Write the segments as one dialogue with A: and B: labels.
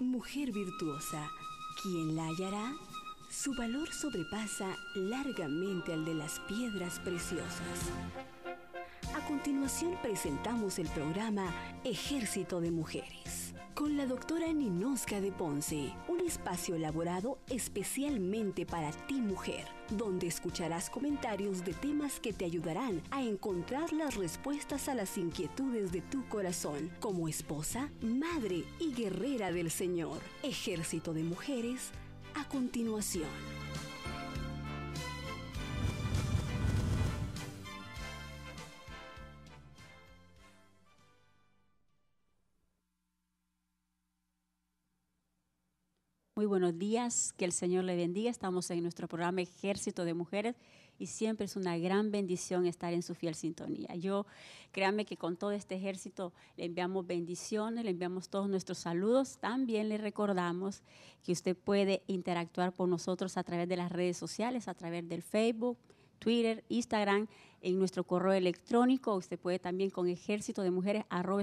A: Mujer virtuosa, ¿quién la hallará, su valor sobrepasa largamente al de las piedras preciosas. A continuación presentamos el programa Ejército de Mujeres con la doctora Ninosca de Ponce, un espacio elaborado especialmente para ti mujer, donde escucharás comentarios de temas que te ayudarán a encontrar las respuestas a las inquietudes de tu corazón como esposa, madre y guerrera del Señor. Ejército de Mujeres, a continuación. Muy buenos días, que el Señor le bendiga. Estamos en nuestro programa Ejército de Mujeres y siempre es una gran bendición estar en su fiel sintonía. Yo, créame que con todo este ejército le enviamos bendiciones, le enviamos todos nuestros saludos. También le recordamos que usted puede interactuar con nosotros a través de las redes sociales, a través del Facebook, Twitter, Instagram en nuestro correo electrónico. Usted puede también con ejército de mujeres arroba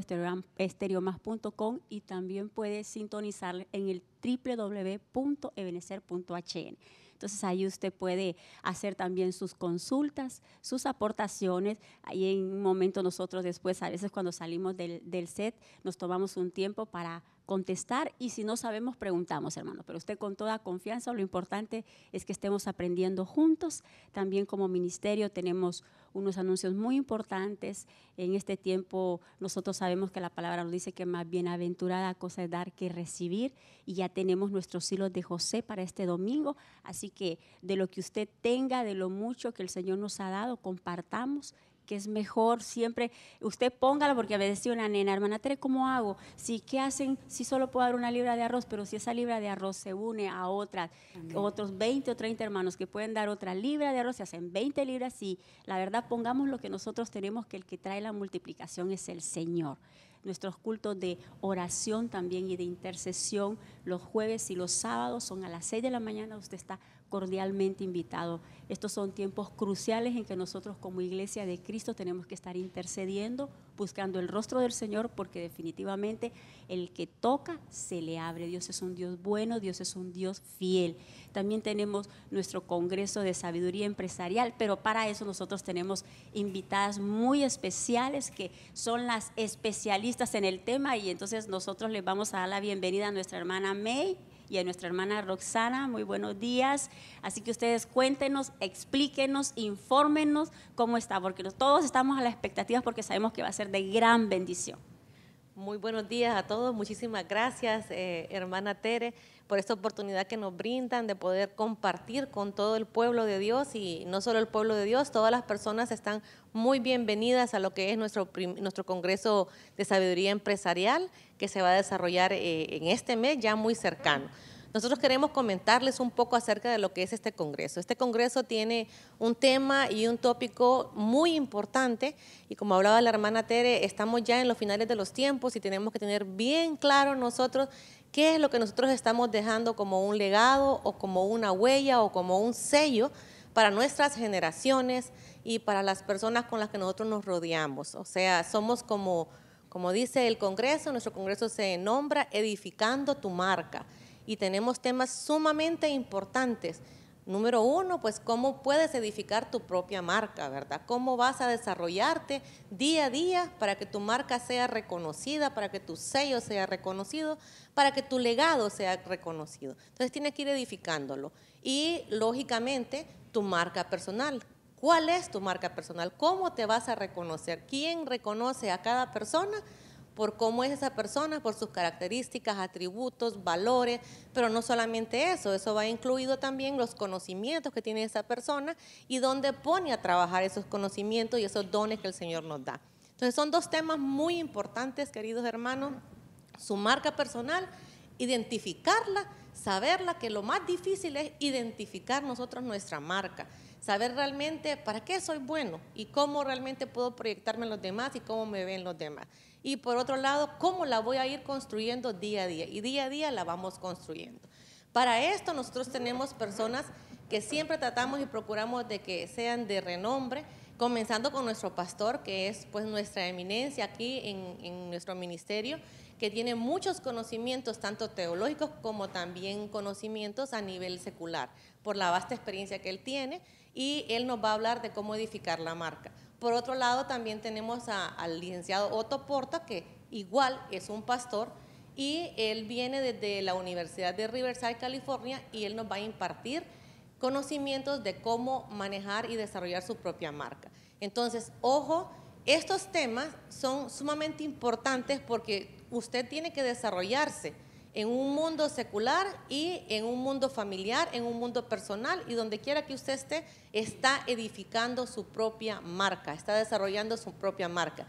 A: y también puede sintonizar en el www.ebenecer.hn. Entonces ahí usted puede hacer también sus consultas, sus aportaciones. Ahí en un momento nosotros después, a veces cuando salimos del, del set, nos tomamos un tiempo para contestar y si no sabemos, preguntamos, hermano. Pero usted con toda confianza, lo importante es que estemos aprendiendo juntos. También como ministerio tenemos unos anuncios muy importantes. En este tiempo nosotros sabemos que la palabra nos dice que más bienaventurada cosa es dar que recibir y ya tenemos nuestros hilos de José para este domingo. Así que de lo que usted tenga, de lo mucho que el Señor nos ha dado, compartamos que es mejor siempre, usted póngala porque a veces una nena, hermana Tere, ¿cómo hago? Si, ¿qué hacen? Si solo puedo dar una libra de arroz, pero si esa libra de arroz se une a otras, otros 20 o 30 hermanos que pueden dar otra libra de arroz, se hacen 20 libras y la verdad pongamos lo que nosotros tenemos, que el que trae la multiplicación es el Señor. Nuestros cultos de oración también y de intercesión los jueves y los sábados son a las 6 de la mañana, usted está cordialmente invitado. Estos son tiempos cruciales en que nosotros como iglesia de Cristo tenemos que estar intercediendo, buscando el rostro del Señor, porque definitivamente el que toca se le abre. Dios es un Dios bueno, Dios es un Dios fiel. También tenemos nuestro Congreso de Sabiduría Empresarial, pero para eso nosotros tenemos invitadas muy especiales que son las especialistas en el tema y entonces nosotros les vamos a dar la bienvenida a nuestra hermana May y a nuestra hermana Roxana. Muy buenos días. Así que ustedes cuéntenos, explíquenos, infórmenos cómo está, porque todos estamos a la expectativa porque sabemos que va a ser de gran bendición.
B: Muy buenos días a todos. Muchísimas gracias, eh, hermana Tere por esta oportunidad que nos brindan de poder compartir con todo el pueblo de Dios y no solo el pueblo de Dios, todas las personas están muy bienvenidas a lo que es nuestro, nuestro Congreso de Sabiduría Empresarial que se va a desarrollar eh, en este mes ya muy cercano. Nosotros queremos comentarles un poco acerca de lo que es este Congreso. Este Congreso tiene un tema y un tópico muy importante y como hablaba la hermana Tere, estamos ya en los finales de los tiempos y tenemos que tener bien claro nosotros ¿Qué es lo que nosotros estamos dejando como un legado o como una huella o como un sello para nuestras generaciones y para las personas con las que nosotros nos rodeamos? O sea, somos como, como dice el Congreso, nuestro Congreso se nombra Edificando tu marca y tenemos temas sumamente importantes Número uno, pues cómo puedes edificar tu propia marca, ¿verdad? ¿Cómo vas a desarrollarte día a día para que tu marca sea reconocida, para que tu sello sea reconocido, para que tu legado sea reconocido? Entonces tienes que ir edificándolo. Y lógicamente, tu marca personal. ¿Cuál es tu marca personal? ¿Cómo te vas a reconocer? ¿Quién reconoce a cada persona? por cómo es esa persona, por sus características, atributos, valores, pero no solamente eso, eso va incluido también los conocimientos que tiene esa persona y dónde pone a trabajar esos conocimientos y esos dones que el Señor nos da. Entonces son dos temas muy importantes, queridos hermanos, su marca personal, identificarla, saberla, que lo más difícil es identificar nosotros nuestra marca saber realmente para qué soy bueno y cómo realmente puedo proyectarme en los demás y cómo me ven los demás y por otro lado, cómo la voy a ir construyendo día a día. Y día a día la vamos construyendo. Para esto nosotros tenemos personas que siempre tratamos y procuramos de que sean de renombre, comenzando con nuestro pastor, que es pues nuestra eminencia aquí en, en nuestro ministerio, que tiene muchos conocimientos, tanto teológicos como también conocimientos a nivel secular, por la vasta experiencia que él tiene, y él nos va a hablar de cómo edificar la marca. Por otro lado, también tenemos al licenciado Otto Porta, que igual es un pastor, y él viene desde la Universidad de Riverside, California, y él nos va a impartir conocimientos de cómo manejar y desarrollar su propia marca. Entonces, ojo, estos temas son sumamente importantes porque usted tiene que desarrollarse en un mundo secular y en un mundo familiar, en un mundo personal y donde quiera que usted esté, está edificando su propia marca, está desarrollando su propia marca.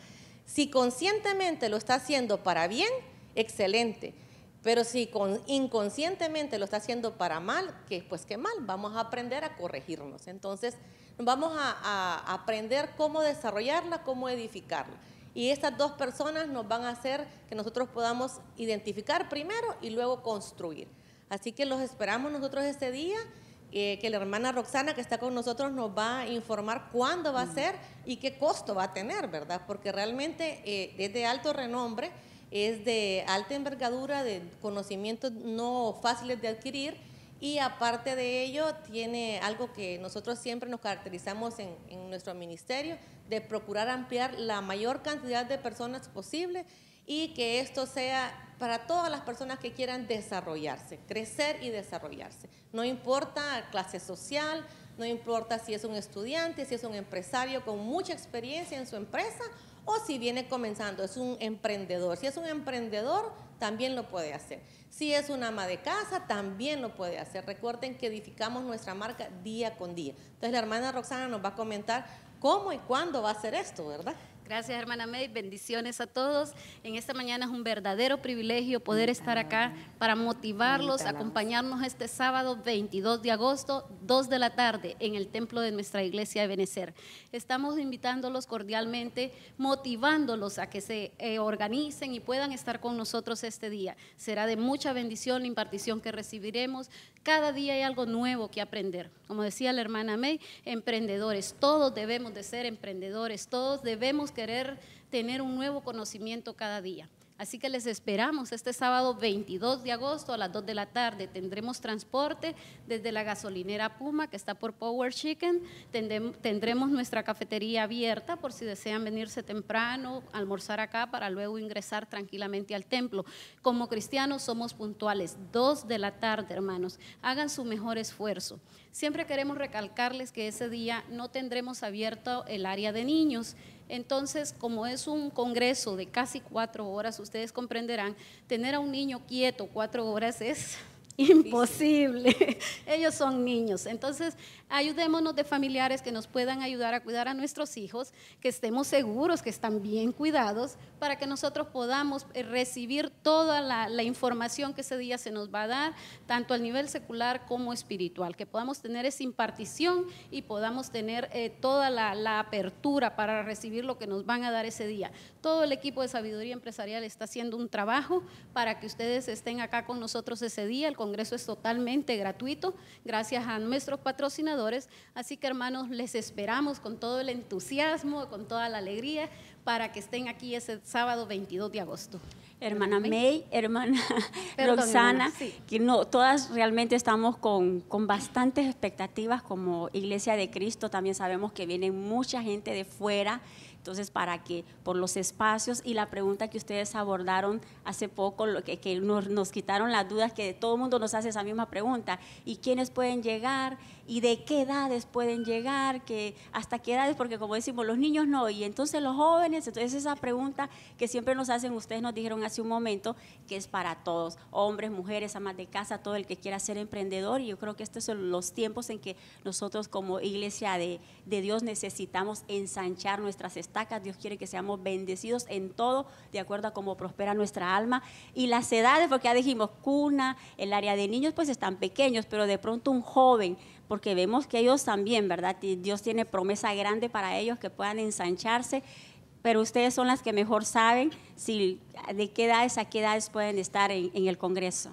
B: Si conscientemente lo está haciendo para bien, excelente. Pero si inconscientemente lo está haciendo para mal, que pues qué mal, vamos a aprender a corregirnos. Entonces, vamos a aprender cómo desarrollarla, cómo edificarla. Y estas dos personas nos van a hacer que nosotros podamos identificar primero y luego construir. Así que los esperamos nosotros ese día. Eh, que la hermana Roxana que está con nosotros nos va a informar cuándo va a ser y qué costo va a tener, ¿verdad? Porque realmente eh, es de alto renombre, es de alta envergadura, de conocimientos no fáciles de adquirir y aparte de ello, tiene algo que nosotros siempre nos caracterizamos en, nuestro ministerio, de procurar ampliar la mayor cantidad de personas posible y que esto sea para todas las personas que quieran desarrollarse, crecer y desarrollarse. No importa clase social, no importa si es un estudiante, si es un empresario con mucha experiencia en su empresa o si viene comenzando, es un emprendedor. Si es un emprendedor, también lo puede hacer. Si es una ama de casa, también lo puede hacer. Recuerden que edificamos nuestra marca día con día. Entonces la hermana Roxana nos va a comentar cómo y cuándo va a hacer esto, ¿verdad? Gracias, hermana May. Bendiciones a todos. En esta mañana es un verdadero privilegio
C: poder estar acá para motivarlos, acompañarnos este sábado 22 de agosto, 2 de la tarde, en el templo de nuestra iglesia de Benecer. Estamos invitándolos cordialmente, motivándolos a que se eh, organicen y puedan estar con nosotros este día. Será de mucha bendición la impartición que recibiremos. Cada día hay algo nuevo que aprender. Como decía la hermana May, emprendedores, todos debemos de ser emprendedores, todos debemos querer tener un nuevo conocimiento cada día. Así que les esperamos este sábado 22 de agosto a las 2 de la tarde. Tendremos transporte desde la gasolinera Puma, que está por Power Chicken. Tendremos nuestra cafetería abierta por si desean venirse temprano, almorzar acá para luego ingresar tranquilamente al templo. Como cristianos somos puntuales, 2 de la tarde, hermanos. Hagan su mejor esfuerzo. Siempre queremos recalcarles que ese día no tendremos abierto el área de niños. Entonces, como es un congreso de casi cuatro horas, ustedes comprenderán, tener a un niño quieto cuatro horas es Imposible. Ellos son niños. Entonces, ayudémonos de familiares que nos puedan ayudar a cuidar a nuestros hijos, que estemos seguros que están bien cuidados, para que nosotros podamos eh, recibir toda la, información que ese día se nos va a dar, tanto al nivel secular como espiritual, que podamos tener esa impartición y podamos tener eh, toda la, apertura para recibir lo que nos van a dar ese día. Todo el equipo de sabiduría empresarial está haciendo un trabajo para que ustedes estén acá con nosotros ese día. Congreso es totalmente gratuito, gracias a nuestros patrocinadores. Así que hermanos, les esperamos con todo el entusiasmo, con toda la alegría, para que estén aquí ese sábado 22 de agosto.
A: Hermana May, hermana
C: Roxana,
A: que no, todas realmente estamos con, con, bastantes expectativas como Iglesia de Cristo, también sabemos que viene mucha gente de fuera entonces, para que por los espacios y la pregunta que ustedes abordaron hace poco, lo que, nos, nos, quitaron las dudas que todo el mundo nos hace esa misma pregunta, ¿y quiénes pueden llegar? y de qué edades pueden llegar, que hasta qué edades, porque como decimos, los niños no, y entonces los jóvenes, entonces esa pregunta que siempre nos hacen, ustedes nos dijeron hace un momento, que es para todos, hombres, mujeres, amas de casa, todo el que quiera ser emprendedor, y yo creo que estos son los tiempos en que nosotros como iglesia de, de Dios necesitamos ensanchar nuestras estacas, Dios quiere que seamos bendecidos en todo, de acuerdo a cómo prospera nuestra alma, y las edades, porque ya dijimos, cuna, el área de niños, pues están pequeños, pero de pronto un joven porque vemos que ellos también, ¿verdad? Dios tiene promesa grande para ellos que puedan ensancharse, pero ustedes son las que mejor saben si de qué edades a qué edades pueden estar en el Congreso.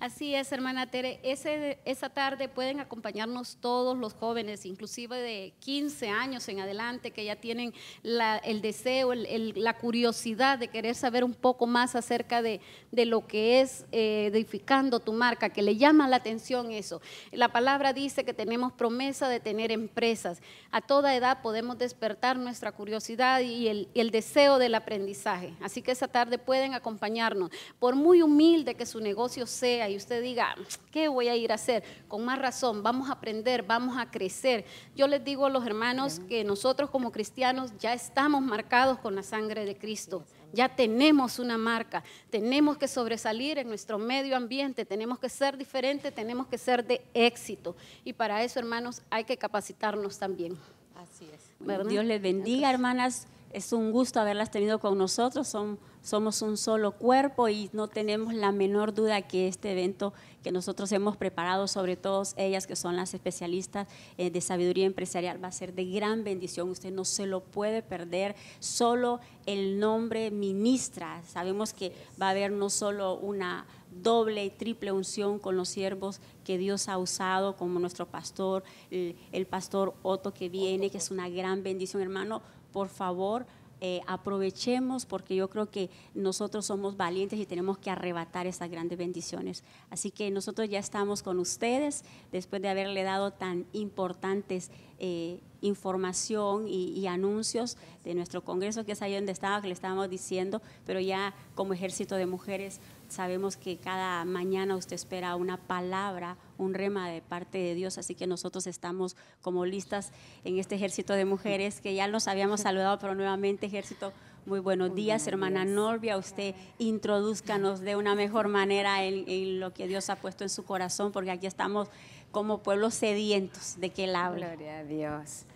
C: Así es, hermana Tere. esa tarde pueden acompañarnos todos los jóvenes, inclusive de 15 años en adelante, que ya tienen el deseo, la curiosidad de querer saber un poco más acerca de, lo que es eh, edificando tu marca, que le llama la atención eso. La palabra dice que tenemos promesa de tener empresas. A toda edad podemos despertar nuestra curiosidad y el deseo del aprendizaje. Así que esa tarde pueden acompañarnos, por muy humilde que su negocio sea y usted diga, ¿qué voy a ir a hacer? Con más razón, vamos a aprender, vamos a crecer. Yo les digo a los hermanos que nosotros como cristianos ya estamos marcados con la sangre de Cristo. Ya tenemos una marca, tenemos que sobresalir en nuestro medio ambiente, tenemos que ser diferente, tenemos que ser de éxito. Y para eso, hermanos, hay que capacitarnos también. Así es. Dios
A: les bendiga, hermanas. Es un gusto haberlas tenido con nosotros. Son somos un solo cuerpo y no tenemos la menor duda que este evento que nosotros hemos preparado, sobre todo ellas que son las especialistas eh, de sabiduría empresarial, va a ser de gran bendición. Usted no se lo puede perder. Solo el nombre ministra. Sabemos que va a haber no solo una doble y triple unción con los siervos que Dios ha usado, como nuestro pastor, el, pastor Otto que viene, que es una gran bendición, hermano. Por favor, eh, aprovechemos porque yo creo que nosotros somos valientes y tenemos que arrebatar esas grandes bendiciones. Así que nosotros ya estamos con ustedes después de haberle dado tan importantes eh, información y, anuncios de nuestro Congreso, que es ahí donde estaba, que le estábamos diciendo, pero ya como ejército de mujeres sabemos que cada mañana usted espera una palabra, un rema de parte de Dios, así que nosotros estamos como listas en este ejército de mujeres, que ya nos habíamos saludado, pero nuevamente ejército. Muy buenos días, hermana Norbia Norvia. Usted introduzcanos de una mejor manera en, lo que Dios ha puesto en su corazón, porque aquí estamos como pueblos sedientos de que Él habla. Gloria a
D: Dios.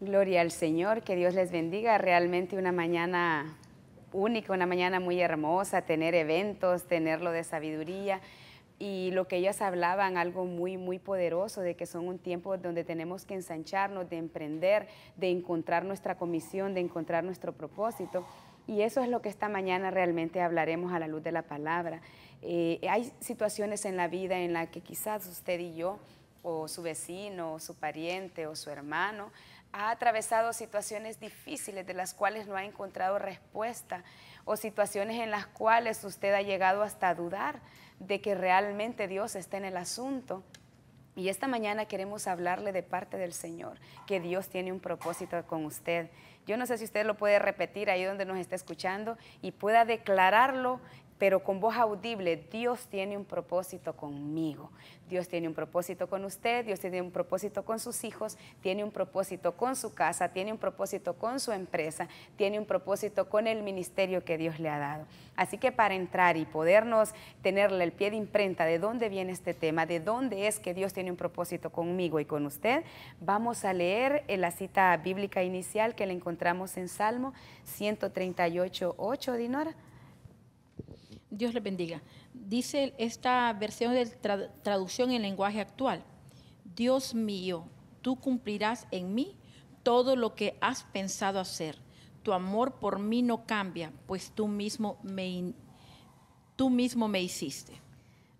D: Gloria al Señor, que Dios les bendiga. Realmente una mañana única, una mañana muy hermosa, tener eventos, tenerlo de sabiduría. Y lo que ellas hablaban, algo muy, muy poderoso, de que son un tiempo donde tenemos que ensancharnos, de emprender, de encontrar nuestra comisión, de encontrar nuestro propósito. Y eso es lo que esta mañana realmente hablaremos a la luz de la palabra. Eh, hay situaciones en la vida en las que quizás usted y yo, o su vecino, o su pariente, o su hermano, ha atravesado situaciones difíciles de las cuales no ha encontrado respuesta o situaciones en las cuales usted ha llegado hasta a dudar de que realmente Dios está en el asunto. Y esta mañana queremos hablarle de parte del Señor, que Dios tiene un propósito con usted. Yo no sé si usted lo puede repetir ahí donde nos está escuchando y pueda declararlo pero con voz audible, Dios tiene un propósito conmigo, Dios tiene un propósito con usted, Dios tiene un propósito con sus hijos, tiene un propósito con su casa, tiene un propósito con su empresa, tiene un propósito con el ministerio que Dios le ha dado. Así que para entrar y podernos tenerle el pie de imprenta de dónde viene este tema, de dónde es que Dios tiene un propósito conmigo y con usted, vamos a leer la cita bíblica inicial que le encontramos en Salmo 138, 8, Dinora. Dios le bendiga.
E: Dice esta versión de traducción en lenguaje actual. Dios mío, tú cumplirás en mí todo lo que has pensado hacer. Tu
D: amor por mí no cambia, pues tú mismo me, tú mismo me hiciste.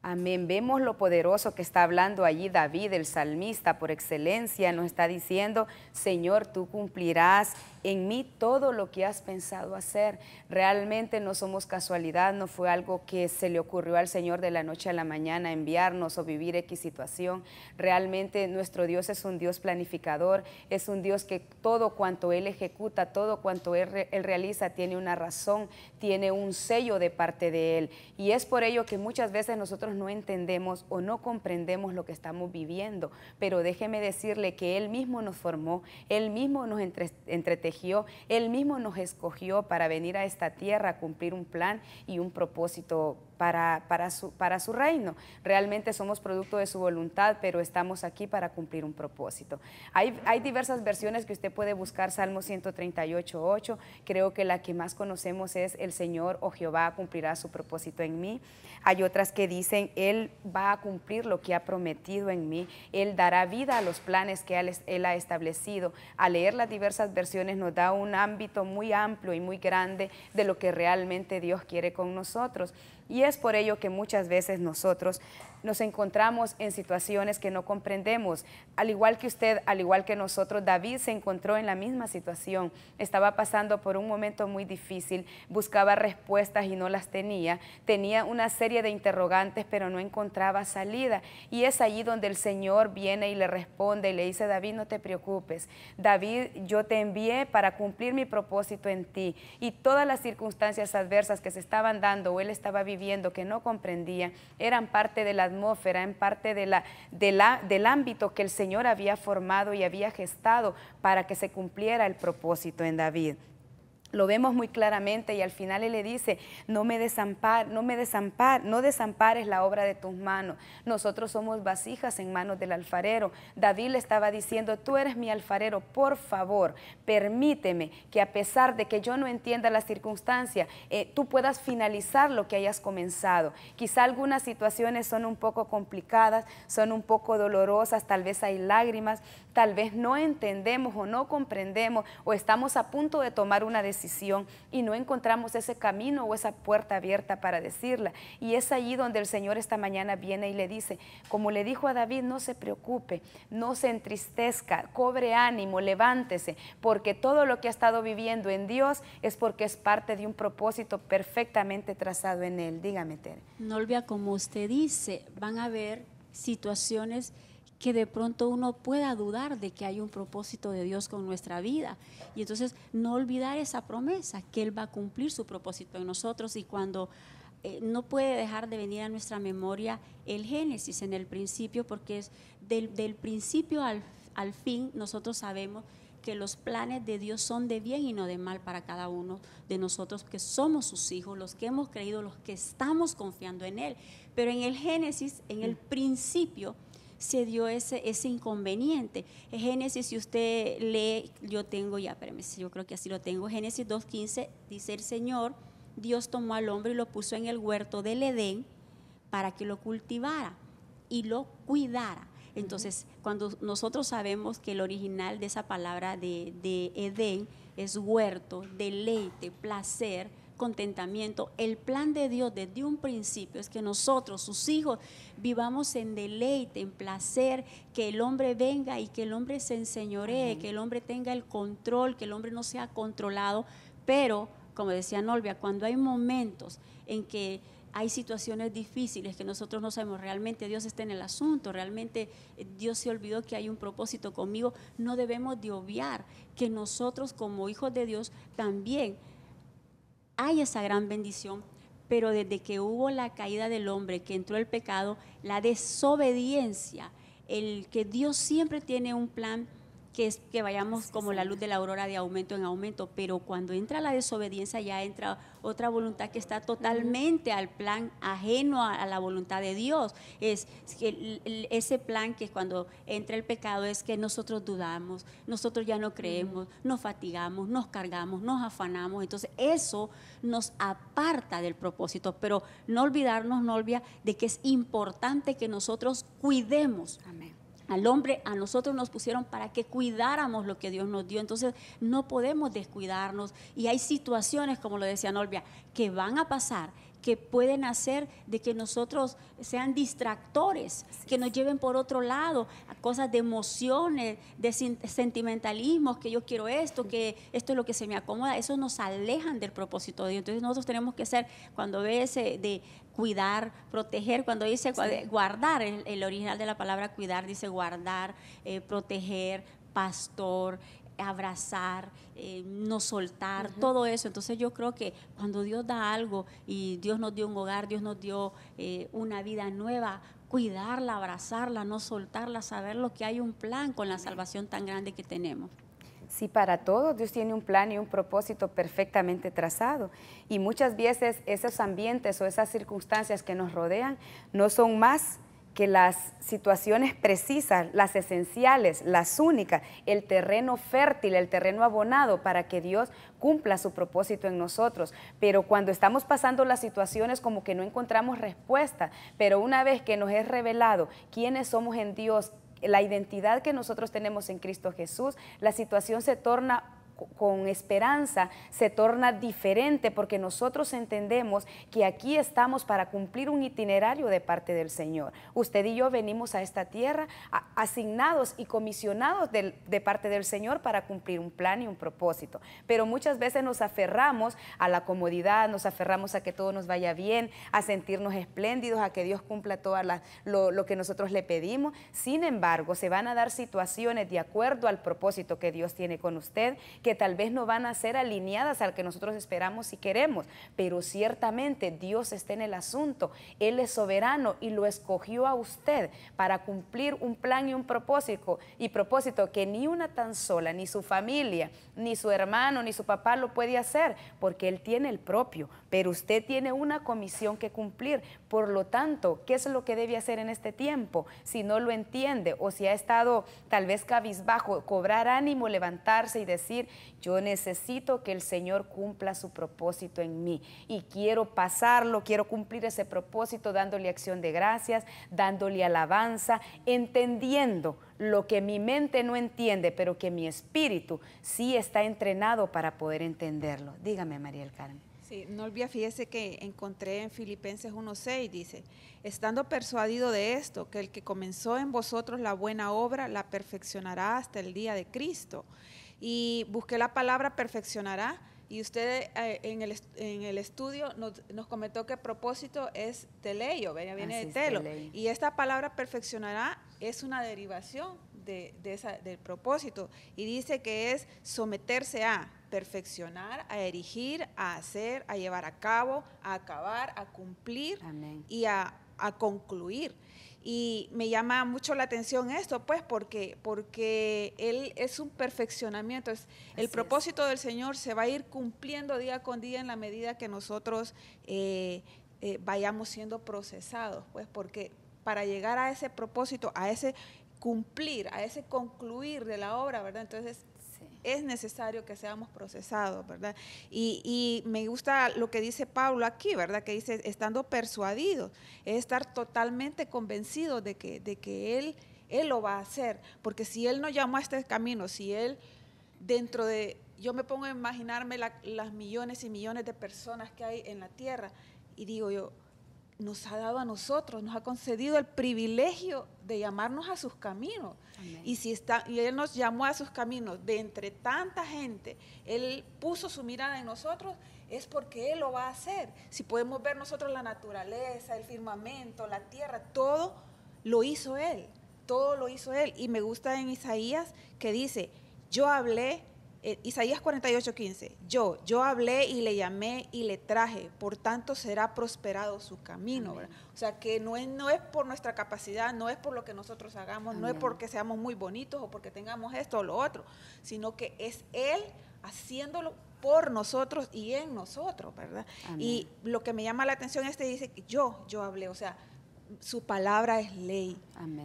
D: Amén. Vemos lo poderoso que está hablando allí David, el salmista por excelencia, nos está diciendo, Señor, tú cumplirás en mí todo lo que has pensado hacer. Realmente no somos casualidad, no fue algo que se le ocurrió al Señor de la noche a la mañana enviarnos o vivir X situación. Realmente nuestro Dios es un Dios planificador, es un Dios que todo cuanto Él ejecuta, todo cuanto Él, realiza tiene una razón, tiene un sello de parte de Él. Y es por ello que muchas veces nosotros no entendemos o no comprendemos lo que estamos viviendo. Pero déjeme decirle que Él mismo nos formó, Él mismo nos entretejó, él mismo nos escogió para venir a esta tierra a cumplir un plan y un propósito para, su, para su reino. Realmente somos producto de su voluntad, pero estamos aquí para cumplir un propósito. Hay, hay diversas versiones que usted puede buscar, Salmo 138.8, creo que la que más conocemos es el Señor o oh Jehová cumplirá su propósito en mí. Hay otras que dicen, Él va a cumplir lo que ha prometido en mí, Él dará vida a los planes que Él ha establecido. Al leer las diversas versiones nos da un ámbito muy amplio y muy grande de lo que realmente Dios quiere con nosotros. Y es por ello que muchas veces nosotros nos encontramos en situaciones que no comprendemos. Al igual que usted, al igual que nosotros, David se encontró en la misma situación. Estaba pasando por un momento muy difícil, buscaba respuestas y no las tenía. Tenía una serie de interrogantes, pero no encontraba salida. Y es allí donde el Señor viene y le responde y le dice, David, no te preocupes. David, yo te envié para cumplir mi propósito en ti. Y todas las circunstancias adversas que se estaban dando o él estaba viviendo que no comprendía, eran parte de la en parte del ámbito que el Señor había formado y había gestado para que se cumpliera el propósito en David lo vemos muy claramente y al final Él le dice, no me desampar, no me desampar, no desampares la obra de tus manos. Nosotros somos vasijas en manos del alfarero. David le estaba diciendo, tú eres mi alfarero, por favor, permíteme que a pesar de que yo no entienda la circunstancia, eh, tú puedas finalizar lo que hayas comenzado. Quizá algunas situaciones son un poco complicadas, son un poco dolorosas, tal vez hay lágrimas, tal vez no entendemos o no comprendemos o estamos a punto de tomar una decisión y no encontramos ese camino o esa puerta abierta para decirla. Y es allí donde el Señor esta mañana viene y le dice, como le dijo a David, no se preocupe, no se entristezca, cobre ánimo, levántese, porque todo lo que ha estado viviendo en Dios es porque es parte de un propósito perfectamente trazado en Él. Dígame, Tere.
A: No olvide, como usted dice, van a haber situaciones que de pronto uno pueda dudar de que hay un propósito de Dios con nuestra vida. Y entonces no olvidar esa promesa, que Él va a cumplir su propósito en nosotros y cuando eh, no puede dejar de venir a nuestra memoria el Génesis en el principio, porque es del, principio al, al fin nosotros sabemos que los planes de Dios son de bien y no de mal para cada uno de nosotros que somos sus hijos, los que hemos creído, los que estamos confiando en Él. Pero en el Génesis, en el principio, se dio ese, ese inconveniente. Génesis, si usted lee, yo tengo ya, pero yo creo que así lo tengo, Génesis 2.15 dice el Señor, Dios tomó al hombre y lo puso en el huerto del Edén para que lo cultivara y lo cuidara. Entonces, cuando nosotros sabemos que el original de esa palabra de, de Edén es huerto, deleite, placer, contentamiento. El plan de Dios desde un principio es que nosotros, sus hijos, vivamos en deleite, en placer, que el hombre venga y que el hombre se enseñoree, que el hombre tenga el control, que el hombre no sea controlado. Pero, como decía Norvia, cuando hay momentos en que hay situaciones difíciles que nosotros no sabemos, realmente Dios está en el asunto, realmente eh, Dios se olvidó que hay un propósito conmigo, no debemos de obviar que nosotros como hijos de Dios también hay esa gran bendición, pero desde que hubo la caída del hombre, que entró el pecado, la desobediencia, el que Dios siempre tiene un plan que es que vayamos como la luz de la aurora de aumento en aumento, pero cuando entra la desobediencia ya entra otra voluntad que está totalmente al plan ajeno a, la voluntad de Dios. Es que ese plan que cuando entra el pecado es que nosotros dudamos, nosotros ya no creemos, nos fatigamos, nos cargamos, nos afanamos, entonces eso nos aparta del propósito, pero no olvidarnos, no olvida de que es importante que nosotros cuidemos. Amén al hombre, a nosotros nos pusieron para que cuidáramos lo que Dios nos dio. Entonces no podemos descuidarnos. Y hay situaciones, como lo decía Norbia, que van a pasar que pueden hacer de que nosotros sean distractores, que nos lleven por otro lado, a cosas de emociones, de sentimentalismos, que yo quiero esto, que esto es lo que se me acomoda, eso nos alejan del propósito de Dios. Entonces nosotros tenemos que ser, cuando ese de cuidar, proteger, cuando dice guardar, el, el, original de la palabra cuidar dice guardar, eh, proteger, pastor, abrazar, eh, no soltar, todo eso. Entonces yo creo que cuando Dios da algo y Dios nos dio un hogar, Dios nos dio eh, una vida nueva, cuidarla, abrazarla, no soltarla, saber lo que hay un plan con la salvación tan grande que tenemos.
D: Sí, para todo Dios tiene un plan y un propósito perfectamente trazado. Y muchas veces esos ambientes o esas circunstancias que nos rodean no son más que las situaciones precisas, las esenciales, las únicas, el terreno fértil, el terreno abonado para que Dios cumpla su propósito en nosotros. Pero cuando estamos pasando las situaciones como que no encontramos respuesta, pero una vez que nos es revelado quiénes somos en Dios, la identidad que nosotros tenemos en Cristo Jesús, la situación se torna con esperanza se torna diferente porque nosotros entendemos que aquí estamos para cumplir un itinerario de parte del Señor. Usted y yo venimos a esta tierra asignados y comisionados de, parte del Señor para cumplir un plan y un propósito. Pero muchas veces nos aferramos a la comodidad, nos aferramos a que todo nos vaya bien, a sentirnos espléndidos, a que Dios cumpla todo lo, lo que nosotros le pedimos. Sin embargo, se van a dar situaciones de acuerdo al propósito que Dios tiene con usted que tal vez no van a ser alineadas al que nosotros esperamos y queremos, pero ciertamente Dios está en el asunto, Él es soberano y lo escogió a usted para cumplir un plan y un propósito, y propósito que ni una tan sola, ni su familia, ni su hermano, ni su papá lo puede hacer, porque Él tiene el propio, pero usted tiene una comisión que cumplir, por lo tanto, ¿qué es lo que debe hacer en este tiempo? Si no lo entiende o si ha estado tal vez cabizbajo, cobrar ánimo, levantarse y decir, yo necesito que el Señor cumpla su propósito en mí y quiero pasarlo, quiero cumplir ese propósito dándole acción de gracias, dándole alabanza, entendiendo lo que mi mente no entiende, pero que mi espíritu sí está entrenado para poder entenderlo. Dígame, María el Carmen.
F: Sí, no olvide, fíjese que encontré en Filipenses 1.6, dice, estando persuadido de esto, que el que comenzó en vosotros la buena obra la perfeccionará hasta el día de Cristo y busqué la palabra perfeccionará y usted eh, en, el, estudio nos, nos, comentó que propósito es teleio, viene de telo. y esta palabra perfeccionará es una derivación de, del propósito y dice que es someterse a, perfeccionar, a erigir, a hacer, a llevar a cabo, a acabar, a cumplir y a, a concluir. Y me llama mucho la atención esto, pues, porque, porque Él es un perfeccionamiento. Es, el propósito del Señor se va a ir cumpliendo día con día en la medida que nosotros eh, eh, vayamos siendo procesados, pues, porque para llegar a ese propósito, a ese cumplir, a ese concluir de la obra, ¿verdad? Entonces es necesario que seamos procesados, ¿verdad? Y, me gusta lo que dice Pablo aquí, ¿verdad? Que dice, estando persuadido, es estar totalmente convencido de que, de que él, él lo va a hacer, porque si Él no llamó a este camino, si Él dentro de, yo me pongo a imaginarme las millones y millones de personas que hay en la tierra y digo yo, nos ha dado a nosotros, nos ha concedido el privilegio de llamarnos a sus caminos. Y si está, y Él nos llamó a sus caminos de entre tanta gente, Él puso su mirada en nosotros, es porque Él lo va a hacer. Si podemos ver nosotros la naturaleza, el firmamento, la tierra, todo lo hizo Él, todo lo hizo Él. Y me gusta en Isaías que dice, yo hablé eh, Isaías 48, 15. Yo, yo hablé y le llamé y le traje, por tanto será prosperado su camino. O sea, que no es, no es por nuestra capacidad, no es por lo que nosotros hagamos, no es porque seamos muy bonitos o porque tengamos esto o lo otro, sino que es Él haciéndolo por nosotros y en nosotros, ¿verdad? Y lo que me llama la atención es que dice que yo, yo hablé, o sea, su palabra es ley.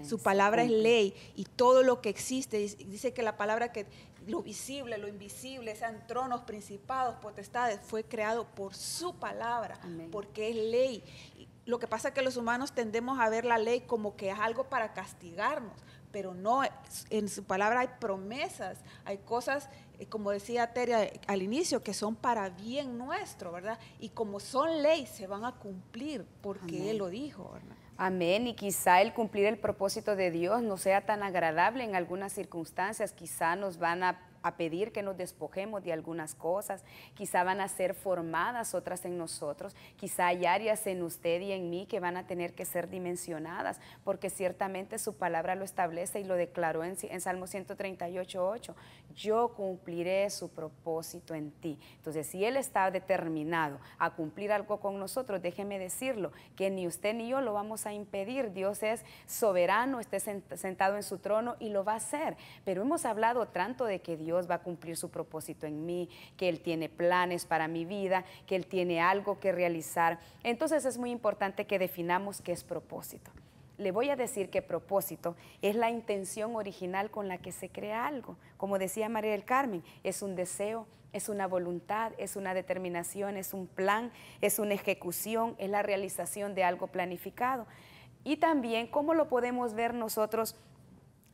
F: Su palabra es ley y todo lo que existe. Dice que la palabra que, lo visible, lo invisible, sean tronos, principados, potestades, fue creado por su palabra, porque es ley. Lo que pasa es que los humanos tendemos a ver la ley como que es algo para castigarnos, pero no, en su palabra hay promesas, hay cosas, eh, como decía Teria al inicio, que son para bien nuestro, ¿verdad? Y como son ley, se van a cumplir porque Él lo dijo,
D: ¿verdad? Amén. Y quizá el cumplir el propósito de Dios no sea tan agradable en algunas circunstancias. Quizá nos van a a pedir que nos despojemos de algunas cosas, quizá van a ser formadas otras en nosotros, quizá hay áreas en usted y en mí que van a tener que ser dimensionadas, porque ciertamente su palabra lo establece y lo declaró en, Salmo 138, 8, yo cumpliré su propósito en ti. Entonces, si Él está determinado a cumplir algo con nosotros, déjeme decirlo, que ni usted ni yo lo vamos a impedir, Dios es soberano, esté sentado en su trono y lo va a hacer, pero hemos hablado tanto de que Dios Dios va a cumplir su propósito en mí, que Él tiene planes para mi vida, que Él tiene algo que realizar. Entonces es muy importante que definamos qué es propósito. Le voy a decir que propósito es la intención original con la que se crea algo. Como decía María del Carmen, es un deseo, es una voluntad, es una determinación, es un plan, es una ejecución, es la realización de algo planificado. Y también cómo lo podemos ver nosotros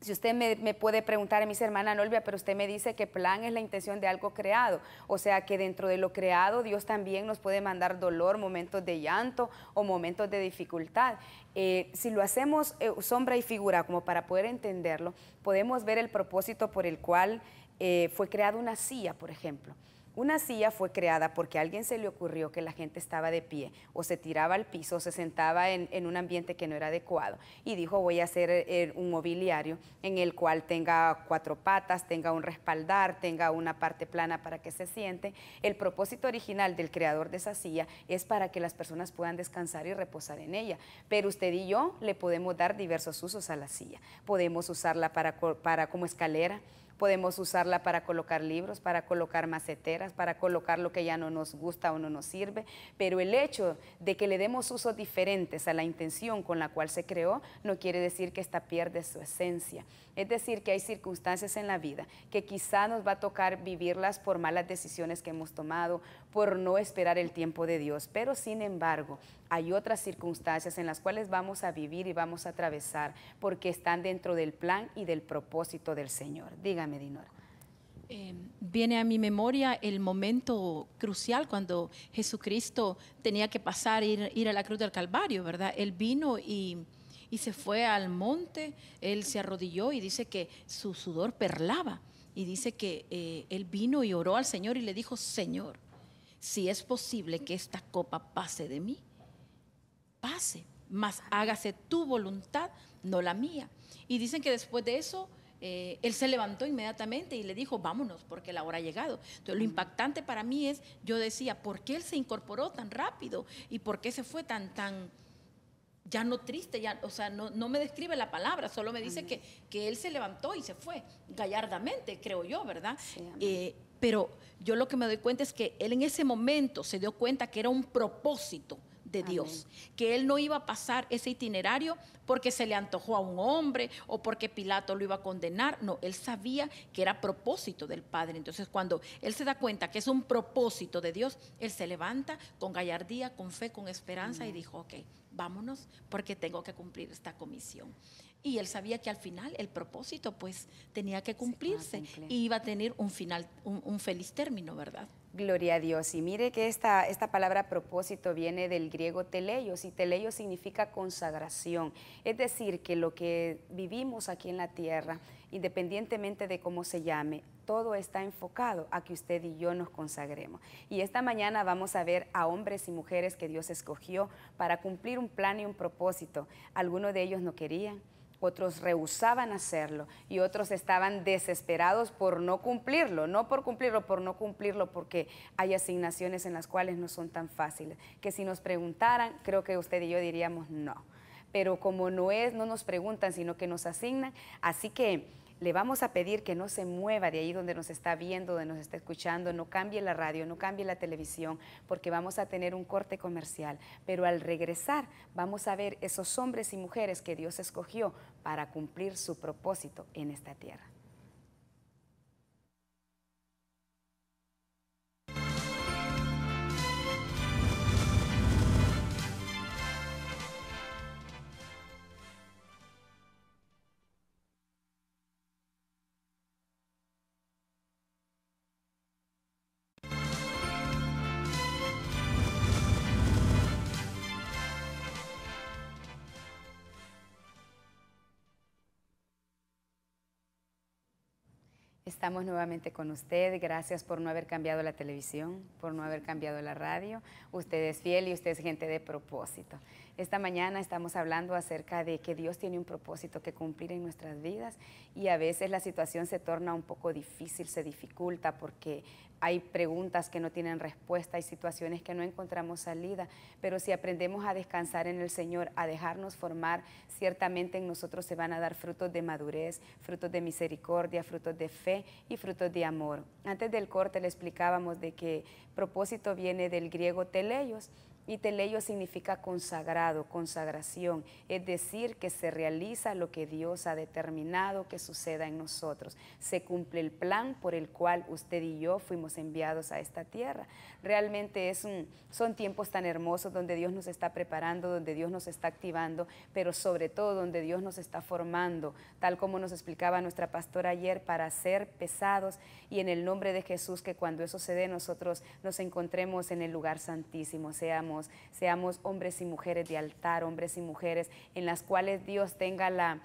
D: si usted me, puede preguntar a mis hermanas, Olvia, pero usted me dice que plan es la intención de algo creado. O sea que dentro de lo creado, Dios también nos puede mandar dolor, momentos de llanto o momentos de dificultad. Eh, si lo hacemos eh, sombra y figura, como para poder entenderlo, podemos ver el propósito por el cual eh, fue creada una silla, por ejemplo. Una silla fue creada porque a alguien se le ocurrió que la gente estaba de pie o se tiraba al piso o se sentaba en, un ambiente que no era adecuado y dijo voy a hacer eh, un mobiliario en el cual tenga cuatro patas, tenga un respaldar, tenga una parte plana para que se siente. El propósito original del creador de esa silla es para que las personas puedan descansar y reposar en ella, pero usted y yo le podemos dar diversos usos a la silla. Podemos usarla para como escalera, Podemos usarla para colocar libros, para colocar maceteras, para colocar lo que ya no nos gusta o no nos sirve, pero el hecho de que le demos usos diferentes a la intención con la cual se creó no quiere decir que esta pierde su esencia. Es decir, que hay circunstancias en la vida que quizá nos va a tocar vivirlas por malas decisiones que hemos tomado, por no esperar el tiempo de Dios. Pero sin embargo, hay otras circunstancias en las cuales vamos a vivir y vamos a atravesar porque están dentro del plan y del propósito del Señor. Dígame, Dinor
E: em, viene a mi memoria el momento crucial cuando Jesucristo tenía que pasar, ir, ir a la cruz del Calvario, ¿verdad? Él vino y, se fue al monte, él se arrodilló y dice que su sudor perlaba. Y dice que eh, él vino y oró al Señor y le dijo, Señor, si es posible que esta copa pase de mí, pase, mas hágase tu voluntad, no la mía. Y dicen que después de eso, eh, él se levantó inmediatamente y le dijo, vámonos, porque la hora ha llegado. Entonces, lo impactante para mí es, yo decía, ¿por qué él se incorporó tan rápido? ¿Y por qué se fue tan, tan, ya no triste, ya, o sea, no, me describe la palabra, solo me dice que, que, él se levantó y se fue, gallardamente, creo yo, ¿verdad? Eh, pero yo lo que me doy cuenta es que él en ese momento se dio cuenta que era un propósito de Dios, que él no iba a pasar ese itinerario porque se le antojó a un hombre o porque Pilato lo iba a condenar, no, él sabía que era propósito del Padre. Entonces cuando él se da cuenta que es un propósito de Dios, él se levanta con gallardía, con fe, con esperanza y dijo, ok, vámonos porque tengo que cumplir esta comisión. Y él sabía que al final el propósito pues tenía que cumplirse y iba a tener un final, un feliz término, ¿verdad?
D: Gloria a Dios. Y mire que esta, esta palabra propósito viene del griego teleios y teleios significa consagración. Es decir, que lo que vivimos aquí en la tierra, independientemente de cómo se llame, todo está enfocado a que usted y yo nos consagremos. Y esta mañana vamos a ver a hombres y mujeres que Dios escogió para cumplir un plan y un propósito. Algunos de ellos no querían, otros rehusaban hacerlo y otros estaban desesperados por no cumplirlo, no por cumplirlo, por no cumplirlo, porque hay asignaciones en las cuales no son tan fáciles, que si nos preguntaran, creo que usted y yo diríamos no, pero como no es, no nos preguntan, sino que nos asignan, así que le vamos a pedir que no se mueva de ahí donde nos está viendo, donde nos está escuchando, no cambie la radio, no cambie la televisión, porque vamos a tener un corte comercial. Pero al regresar vamos a ver esos hombres y mujeres que Dios escogió para cumplir su propósito en esta tierra. Estamos nuevamente con usted. Gracias por no haber cambiado la televisión, por no haber cambiado la radio. Usted es fiel y usted es gente de propósito. Esta mañana estamos hablando acerca de que Dios tiene un propósito que cumplir en nuestras vidas y a veces la situación se torna un poco difícil, se dificulta porque hay preguntas que no tienen respuesta, hay situaciones que no encontramos salida, pero si aprendemos a descansar en el Señor, a dejarnos formar, ciertamente en nosotros se van a dar frutos de madurez, frutos de misericordia, frutos de fe y frutos de amor. Antes del corte le explicábamos de que propósito viene del griego teleios y Leyo significa consagrado, consagración, es decir, que se realiza lo que Dios ha determinado que suceda en nosotros. Se cumple el plan por el cual usted y yo fuimos enviados a esta tierra. Realmente es un, son tiempos tan hermosos donde Dios nos está preparando, donde Dios nos está activando, pero sobre todo donde Dios nos está formando, tal como nos explicaba nuestra pastora ayer, para ser pesados y en el nombre de Jesús que cuando eso se dé nosotros nos encontremos en el lugar santísimo, seamos seamos, hombres y mujeres de altar, hombres y mujeres en las cuales Dios tenga la,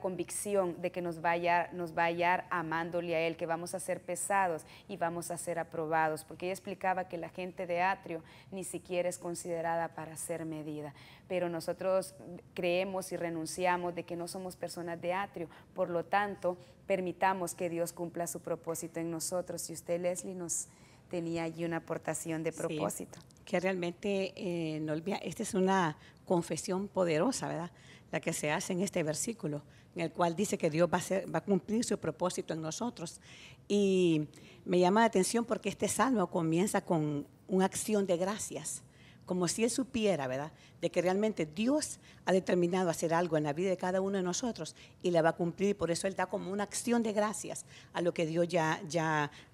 D: convicción de que nos vaya, nos va amándole a Él, que vamos a ser pesados y vamos a ser aprobados, porque ella explicaba que la gente de Atrio ni siquiera es considerada para ser medida, pero nosotros creemos y renunciamos de que no somos personas de Atrio, por lo tanto, permitamos que Dios cumpla su propósito en nosotros. Y usted, Leslie, nos, tenía allí una aportación de propósito.
G: que realmente, eh, no olvida, esta es una confesión poderosa, ¿verdad? La que se hace en este versículo, en el cual dice que Dios va a cumplir su propósito en nosotros. Y me llama la atención porque este salmo comienza con una acción de gracias como si él supiera, ¿verdad?, de que realmente Dios ha determinado hacer algo en la vida de cada uno de nosotros y la va a cumplir. Por eso él da como una acción de gracias a lo que Dios ya,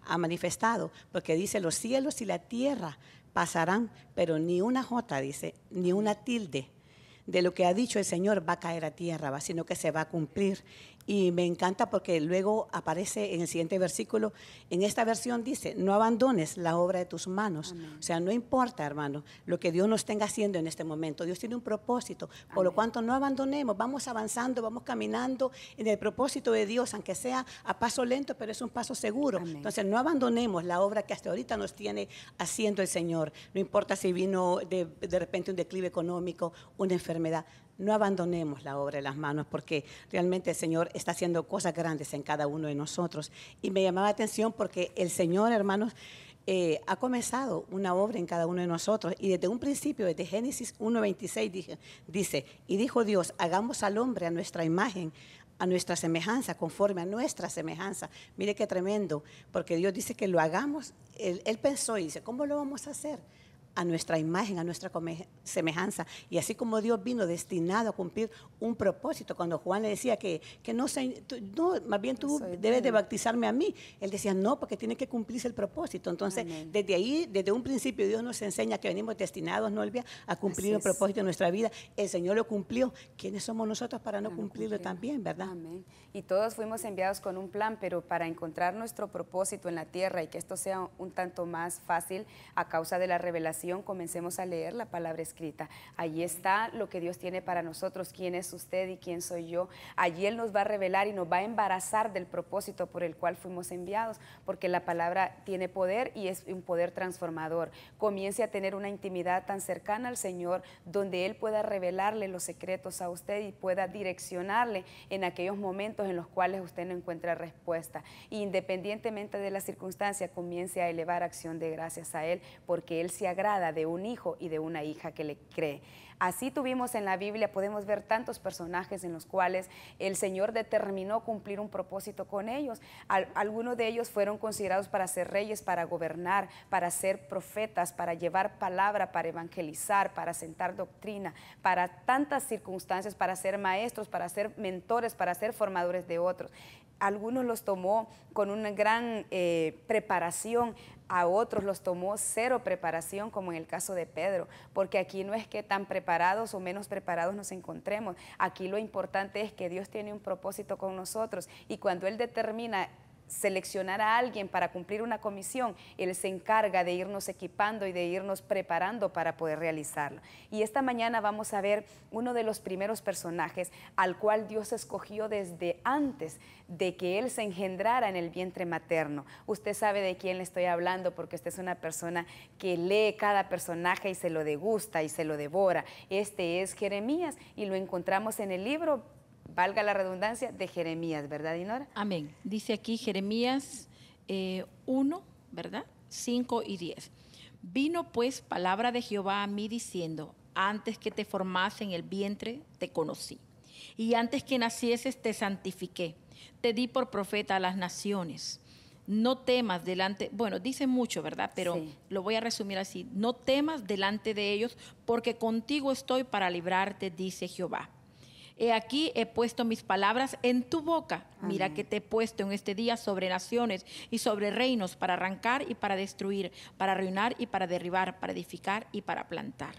G: ha manifestado, porque dice, los cielos y la tierra pasarán, pero ni una jota, dice, ni una tilde de lo que ha dicho el Señor va a caer a tierra, sino que se va a cumplir. Y me encanta porque luego aparece en el siguiente versículo, en esta versión dice, no abandones la obra de tus manos. O sea, no importa, hermano, lo que Dios nos tenga haciendo en este momento. Dios tiene un propósito, por lo cuanto no abandonemos, vamos avanzando, vamos caminando en el propósito de Dios, aunque sea a paso lento, pero es un paso seguro. Entonces, no abandonemos la obra que hasta ahorita nos tiene haciendo el Señor. No importa si vino de, de repente un declive económico, una enfermedad no abandonemos la obra de las manos porque realmente el Señor está haciendo cosas grandes en cada uno de nosotros. Y me llamaba la atención porque el Señor, hermanos, eh, ha comenzado una obra en cada uno de nosotros. Y desde un principio, desde Génesis 1.26, dice, y dijo Dios, hagamos al hombre a nuestra imagen, a nuestra semejanza, conforme a nuestra semejanza. Mire qué tremendo, porque Dios dice que lo hagamos, él pensó y dice, ¿cómo lo vamos a hacer? a nuestra imagen, a nuestra semejanza. Y así como Dios vino destinado a cumplir un propósito, cuando Juan le decía que, que no, se, no, más bien tú debes de bautizarme a mí, él decía, no, porque tiene que cumplirse el propósito. Entonces, desde ahí, desde un principio, Dios nos enseña que venimos destinados, no olvides a cumplir el un propósito en nuestra vida. El Señor lo cumplió. ¿Quiénes somos nosotros para no, cumplirlo también, verdad? Amén.
D: Y todos fuimos enviados con un plan, pero para encontrar nuestro propósito en la tierra y que esto sea un tanto más fácil a causa de la revelación, comencemos a leer la palabra escrita. Allí está lo que Dios tiene para nosotros, quién es usted y quién soy yo. Allí Él nos va a revelar y nos va a embarazar del propósito por el cual fuimos enviados, porque la palabra tiene poder y es un poder transformador. Comience a tener una intimidad tan cercana al Señor donde Él pueda revelarle los secretos a usted y pueda direccionarle en aquellos momentos en los cuales usted no encuentra respuesta. Independientemente de la circunstancia, comience a elevar acción de gracias a Él, porque Él se agrada de un hijo y de una hija que le cree. Así tuvimos en la Biblia, podemos ver tantos personajes en los cuales el Señor determinó cumplir un propósito con ellos. algunos de ellos fueron considerados para ser reyes, para gobernar, para ser profetas, para llevar palabra, para evangelizar, para sentar doctrina, para tantas circunstancias, para ser maestros, para ser mentores, para ser formadores de otros algunos los tomó con una gran eh, preparación, a otros los tomó cero preparación, como en el caso de Pedro, porque aquí no es que tan preparados o menos preparados nos encontremos, aquí lo importante es que Dios tiene un propósito con nosotros y cuando Él determina seleccionar a alguien para cumplir una comisión, él se encarga de irnos equipando y de irnos preparando para poder realizarlo. Y esta mañana vamos a ver uno de los primeros personajes al cual Dios escogió desde antes de que él se engendrara en el vientre materno. Usted sabe de quién le estoy hablando porque usted es una persona que lee cada personaje y se lo degusta y se lo devora. Este es Jeremías y lo encontramos en el libro valga la redundancia, de Jeremías, ¿verdad, Dinora? Amén. Dice aquí
E: Jeremías
D: 1, eh, ¿verdad? 5 y 10.
E: Vino pues palabra de Jehová a mí diciendo, antes que te formase en el vientre, te conocí. Y antes que nacieses, te santifiqué. Te di por profeta a las naciones. No temas delante, bueno, dice mucho, ¿verdad? Pero lo voy a resumir así. No temas delante de ellos, porque contigo estoy para librarte, dice Jehová. He aquí he puesto mis palabras en tu boca. Mira que te he puesto en este día sobre naciones y sobre reinos para arrancar y para destruir, para arruinar
D: y para derribar, para edificar y para plantar.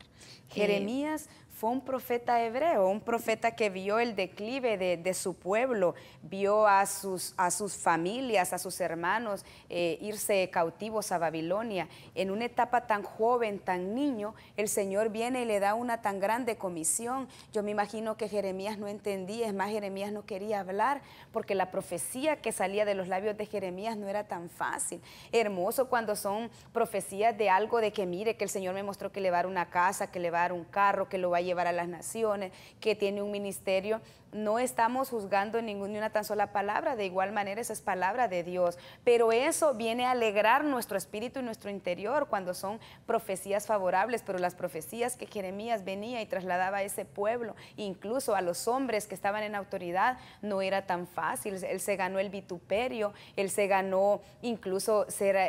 D: Jeremías un profeta hebreo, un profeta que vio el declive de, su pueblo, vio a sus, a sus familias, a sus hermanos eh, irse cautivos a Babilonia. En una etapa tan joven, tan niño, el Señor viene y le da una tan grande comisión. Yo me imagino que Jeremías no entendía, es más, Jeremías no quería hablar porque la profecía que salía de los labios de Jeremías no era tan fácil. Hermoso cuando son profecías de algo de que mire, que el Señor me mostró que le va a dar una casa, que le va a dar un carro, que lo va a para a las naciones, que tiene un ministerio no estamos juzgando ninguna tan sola palabra, de igual manera esa es palabra de Dios, pero eso viene a alegrar nuestro espíritu y nuestro interior cuando son profecías favorables, pero las profecías que Jeremías venía y trasladaba a ese pueblo, incluso a los hombres que estaban en autoridad, no era tan fácil, él se ganó el vituperio, él se ganó incluso ser,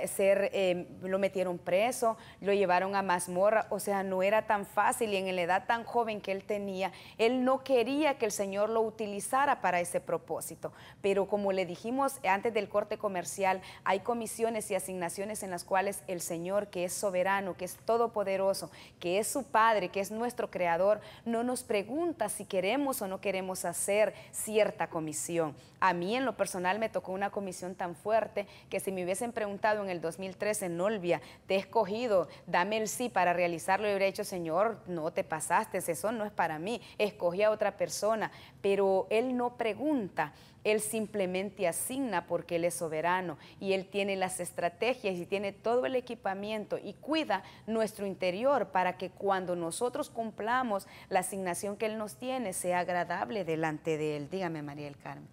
D: em, lo metieron preso, lo llevaron a mazmorra, o sea, no era tan fácil y en la edad tan joven que él tenía, él no quería que el Señor lo utilizara para ese propósito. Pero como le dijimos eh, antes del corte comercial, hay comisiones y asignaciones en las cuales el Señor, que es soberano, que es todopoderoso, que es su Padre, que es nuestro Creador, no nos pregunta si queremos o no queremos hacer cierta comisión. A mí en lo personal me tocó una comisión tan fuerte que si me hubiesen preguntado en el 2013, Olvia, te he escogido, dame el sí para realizarlo, yo hubiera dicho, Señor, no te pasaste, eso no es para mí, escogí a otra persona pero Él no pregunta, Él simplemente asigna porque Él es soberano y Él tiene las estrategias y tiene todo el equipamiento y cuida nuestro interior para que cuando nosotros cumplamos la asignación que Él nos tiene sea agradable delante de Él. Dígame, María del Carmen.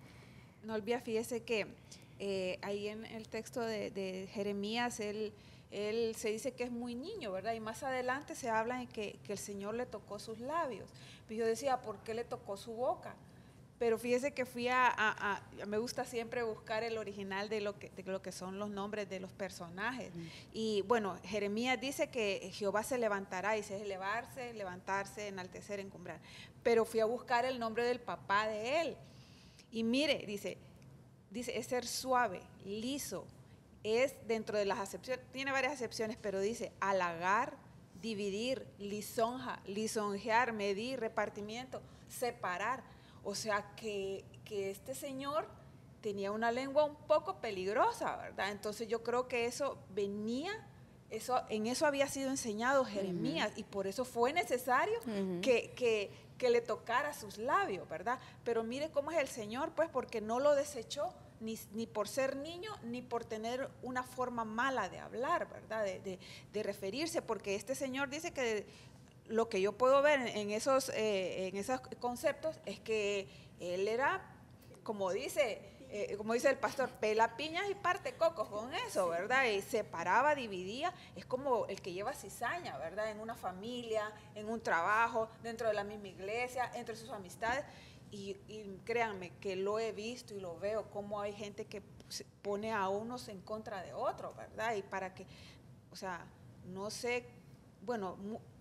F: No olvide, fíjese que eh, ahí en el texto de Jeremías, Él él se dice que es muy niño, ¿verdad? Y más adelante se habla de que, el Señor le tocó sus labios. Pues yo decía, ¿por qué le tocó su boca? Pero fíjese que fui a, me gusta siempre buscar el original de lo que, lo que son los nombres de los personajes. Y bueno, Jeremías dice que Jehová se levantará, Y dice elevarse, levantarse, enaltecer, encumbrar. Pero fui a buscar el nombre del papá de él. Y mire, dice, dice, es ser suave, liso, es dentro de las acepciones, tiene varias acepciones, pero dice halagar, dividir, lisonja, lisonjear, medir, repartimiento, separar. O sea que, que este señor tenía una lengua un poco peligrosa, ¿verdad? Entonces yo creo que eso venía eso, en eso había sido enseñado Jeremías y por eso fue necesario que, que, que, le tocara sus labios, ¿verdad? Pero mire cómo es el Señor, pues, porque no lo desechó, ni, por ser niño, ni por tener una forma mala de hablar, ¿verdad? De, referirse, porque este señor dice que lo que yo puedo ver en esos, eh, en esos conceptos es que él era, como dice, eh, como dice el pastor, pela piñas y parte cocos con eso, ¿verdad? Y separaba, dividía, es como el que lleva cizaña, ¿verdad? En una familia, en un trabajo, dentro de la misma iglesia, entre sus amistades. Y, créanme que lo he visto y lo veo, cómo hay gente que pone a unos en contra de otros, ¿verdad? Y para que, o sea, no sé, bueno,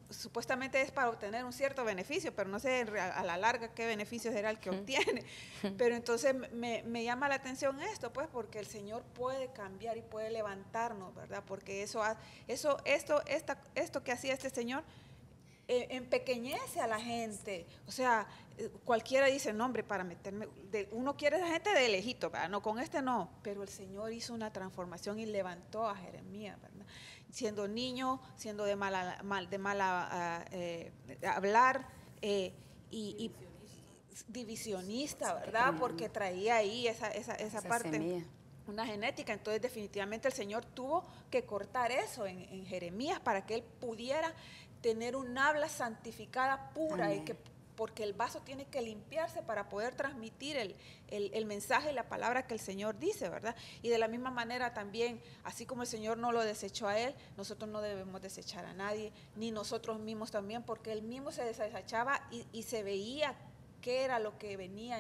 F: supuestamente es para obtener un cierto beneficio, pero no sé a, la larga qué beneficio será el que obtiene. Pero entonces me, me, llama la atención esto, pues, porque el Señor puede cambiar y puede levantarnos, ¿verdad? Porque eso, eso esto, esta, esto que hacía este Señor eh, empequeñece a la gente. O sea, eh, cualquiera dice, nombre para meterme, uno quiere la gente de lejito, No, con este no. Pero el Señor hizo una transformación y levantó a Jeremías, Siendo niño, siendo de mala, mal, de mala ah, eh, hablar y, divisionista, ¿verdad? Porque traía ahí esa, esa, esa, parte, una genética. Entonces definitivamente el Señor tuvo que cortar eso en, en, Jeremías para que él pudiera tener un habla santificada pura y que porque el vaso tiene que limpiarse para poder transmitir el, mensaje y la palabra que el Señor dice, ¿verdad? Y de la misma manera también, así como el Señor no lo desechó a Él, nosotros no debemos desechar a nadie, ni nosotros mismos también, porque Él mismo se desechaba y, y se veía qué era lo que venía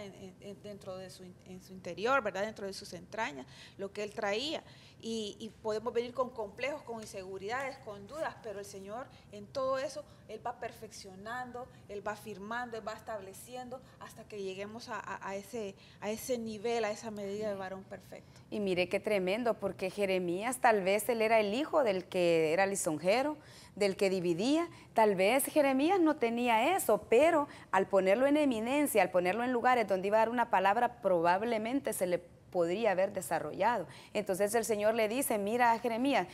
F: dentro de su, interior, ¿verdad? Dentro de sus entrañas, lo que él traía. Y, podemos venir con complejos, con inseguridades, con dudas, pero el Señor en todo eso, Él va perfeccionando, Él va firmando, Él va estableciendo hasta que lleguemos a, ese, a ese nivel, a esa medida de varón
D: perfecto. Y mire qué tremendo, porque Jeremías tal vez él era el hijo del que era lisonjero, del que dividía. Tal vez Jeremías no tenía eso, pero al ponerlo en eminencia, al ponerlo en lugares donde iba a dar una palabra, probablemente se le podría haber desarrollado. Entonces el Señor le dice, mira a Jeremías,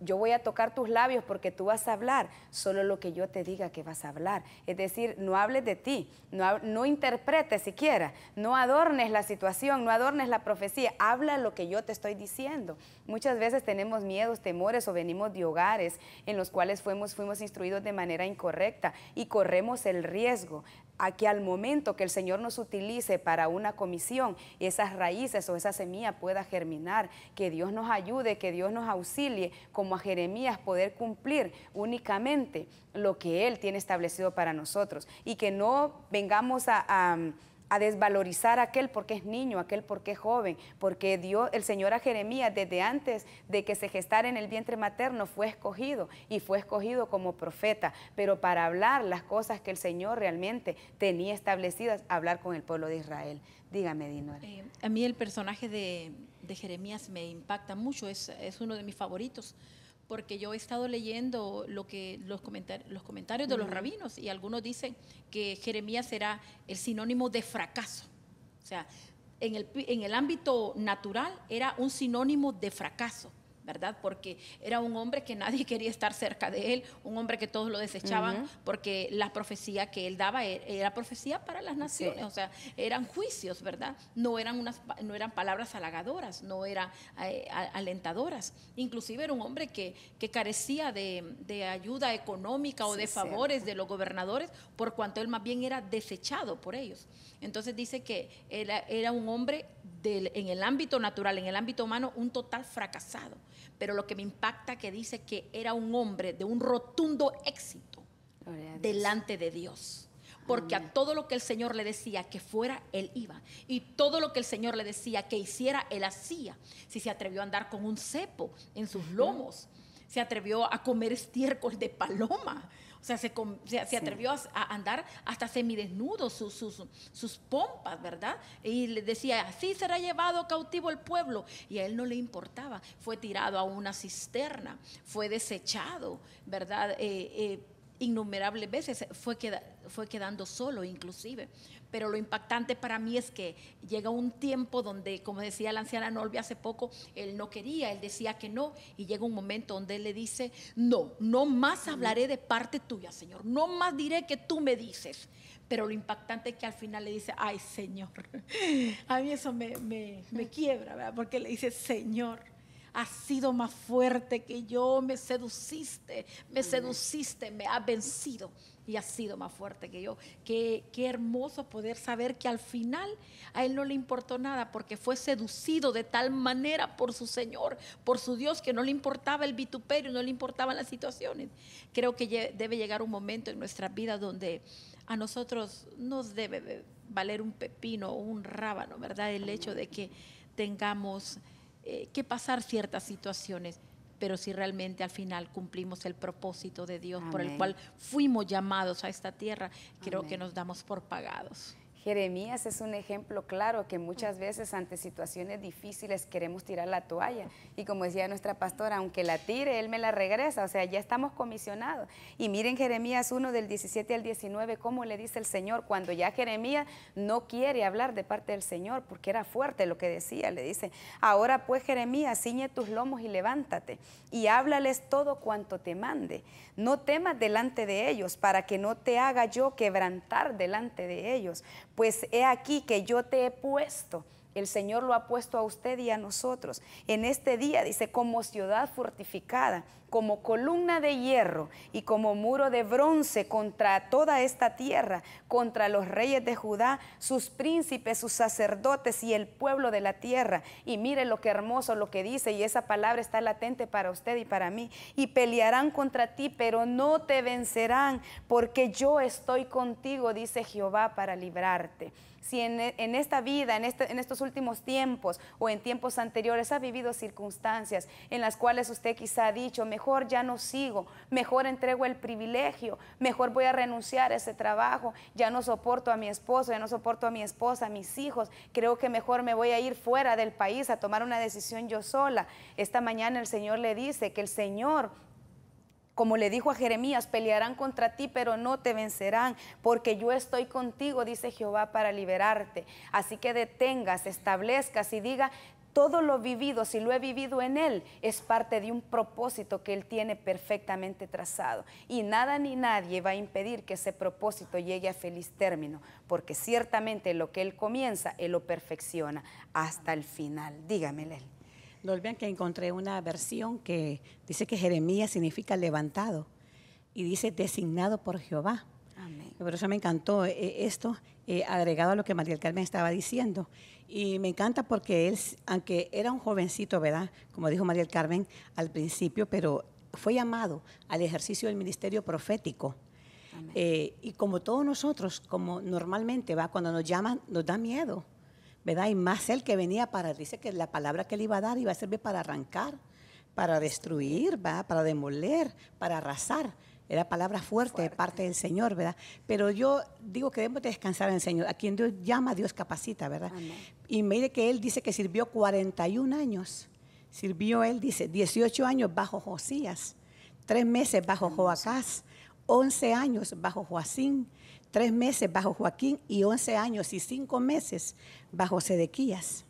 D: yo voy a tocar tus labios porque tú vas a hablar solo lo que yo te diga que vas a hablar. Es decir, no hables de ti, no, no interpretes siquiera, no adornes la situación, no adornes la profecía, habla lo que yo te estoy diciendo. Muchas veces tenemos miedos, temores o venimos de hogares en los cuales fuimos, fuimos instruidos de manera incorrecta y corremos el riesgo a que al momento que el Señor nos utilice para una comisión, esas raíces o esa semilla pueda germinar, que Dios nos ayude, que Dios nos auxilie. Como como a Jeremías poder cumplir únicamente lo que Él tiene establecido para nosotros y que no vengamos a, desvalorizar a aquel porque es niño, aquel porque es joven, porque Dios, el Señor a Jeremías desde antes de que se gestara en el vientre materno fue escogido y fue escogido como profeta, pero para hablar las cosas que el Señor realmente tenía establecidas, hablar con el pueblo de Israel. Dígame, Dinora. Eh, a mí el personaje de,
E: de Jeremías me impacta mucho, es, uno de mis favoritos, porque yo he estado leyendo lo que, los, comentarios de los rabinos y algunos dicen que Jeremías era el sinónimo de fracaso. O sea, el, en el ámbito natural era un sinónimo de fracaso. ¿verdad? Porque era un hombre que nadie quería estar cerca de él, un hombre que todos lo desechaban, porque la profecía que él daba e-, era, profecía para las naciones, o sea, eran juicios, ¿verdad? No eran, unas, no eran palabras halagadoras, no eran eh, alentadoras. Inclusive era un hombre que, carecía de, ayuda económica o de favores de los gobernadores, por cuanto él más bien era desechado por ellos. Entonces dice que era, era un hombre en el ámbito natural, en el ámbito humano, un total fracasado pero lo que me impacta que dice que era un hombre de un rotundo éxito delante de Dios. Porque a todo lo que el Señor le decía que fuera, él iba. Y todo lo que el Señor le decía que hiciera, él hacía. Si se atrevió a andar con un cepo en sus lomos, se atrevió a comer estiércol de paloma, sea, se, se, atrevió a, andar hasta semidesnudo, sus, sus, sus pompas, ¿verdad? Y le decía, así será llevado cautivo el pueblo. Y a él no le importaba. Fue tirado a una cisterna, fue desechado, ¿verdad? Eh, eh, innumerables veces fue, fue quedando solo inclusive pero lo impactante para mí es que llega un tiempo donde, como decía la anciana Nolvi hace poco, él no quería, él decía que no, y llega un momento donde él le dice, no, no más hablaré de parte tuya, Señor, no más diré que tú me dices. Pero lo impactante es que al final le dice, ay Señor, a mí eso me, me, me quiebra, ¿verdad? porque le dice, Señor, has sido más fuerte que yo, me seduciste, me seduciste, me has vencido y ha sido más fuerte que yo. Qué, qué hermoso poder saber que al final a él no le importó nada porque fue seducido de tal manera por su Señor, por su Dios, que no le importaba el vituperio, no le importaban las situaciones. Creo que debe llegar un momento en nuestra vida donde a nosotros nos debe valer un pepino o un rábano, ¿verdad? El hecho de que tengamos eh, que pasar ciertas situaciones pero si realmente al final cumplimos el propósito de Dios por el cual fuimos llamados a esta tierra, creo que nos damos por
D: pagados. Jeremías es un ejemplo claro que muchas veces ante situaciones difíciles queremos tirar la toalla. Y como decía nuestra pastora, aunque la tire, Él me la regresa. O sea, ya estamos comisionados. Y miren Jeremías 1 del 17 al 19, cómo le dice el Señor cuando ya Jeremías no quiere hablar de parte del Señor, porque era fuerte lo que decía. Le dice, ahora pues Jeremías, ciñe tus lomos y levántate y háblales todo cuanto te mande. No temas delante de ellos para que no te haga yo quebrantar delante de ellos pues he aquí que yo te he puesto el Señor lo ha puesto a usted y a nosotros. En este día dice, como ciudad fortificada, como columna de hierro y como muro de bronce contra toda esta tierra, contra los reyes de Judá, sus príncipes, sus sacerdotes y el pueblo de la tierra. Y mire lo que hermoso lo que dice, y esa palabra está latente para usted y para mí. Y pelearán contra ti, pero no te vencerán, porque yo estoy contigo, dice Jehová, para librarte si e, en, esta vida, en, este, en estos últimos tiempos o en tiempos anteriores ha vivido circunstancias en las cuales usted quizá ha dicho, mejor ya no sigo, mejor entrego el privilegio, mejor voy a renunciar a ese trabajo, ya no soporto a mi esposo, ya no soporto a mi esposa, a mis hijos, creo que mejor me voy a ir fuera del país a tomar una decisión yo sola. Esta mañana el Señor le dice que el Señor como le dijo a Jeremías, pelearán contra ti, pero no te vencerán, porque yo estoy contigo, dice Jehová, para liberarte. Así que detengas, establezcas y diga, todo lo vivido, si lo he vivido en Él, es parte de un propósito que Él tiene perfectamente trazado. Y nada ni nadie va a impedir que ese propósito llegue a feliz término, porque ciertamente lo que Él comienza, Él lo perfecciona hasta el final. Dígamele.
G: No olviden que encontré una versión que dice que Jeremías significa levantado y dice designado por Jehová. Amén. Por eso me encantó eh, esto eh, agregado a lo que María del Carmen estaba diciendo. Y me encanta porque él, aunque era un jovencito, ¿verdad? Como dijo María del Carmen al principio, pero fue llamado al ejercicio del ministerio profético. Eh, y como todos nosotros, como normalmente va, cuando nos llaman, nos da miedo. ¿verdad? Y más el que venía para, dice que la palabra que le iba a dar iba a servir para arrancar, para destruir, para demoler, para arrasar. Era palabra fuerte, de parte del Señor, ¿verdad? Pero yo digo que debemos descansar en el Señor. A quien Dios llama, Dios capacita, ¿verdad? Y mire que él dice que sirvió 41 años. Sirvió él, dice, 18 años bajo Josías, 3 meses bajo Joacás, 11 años bajo Joacín, tres meses bajo Joaquín y once años y cinco meses bajo Sedequías.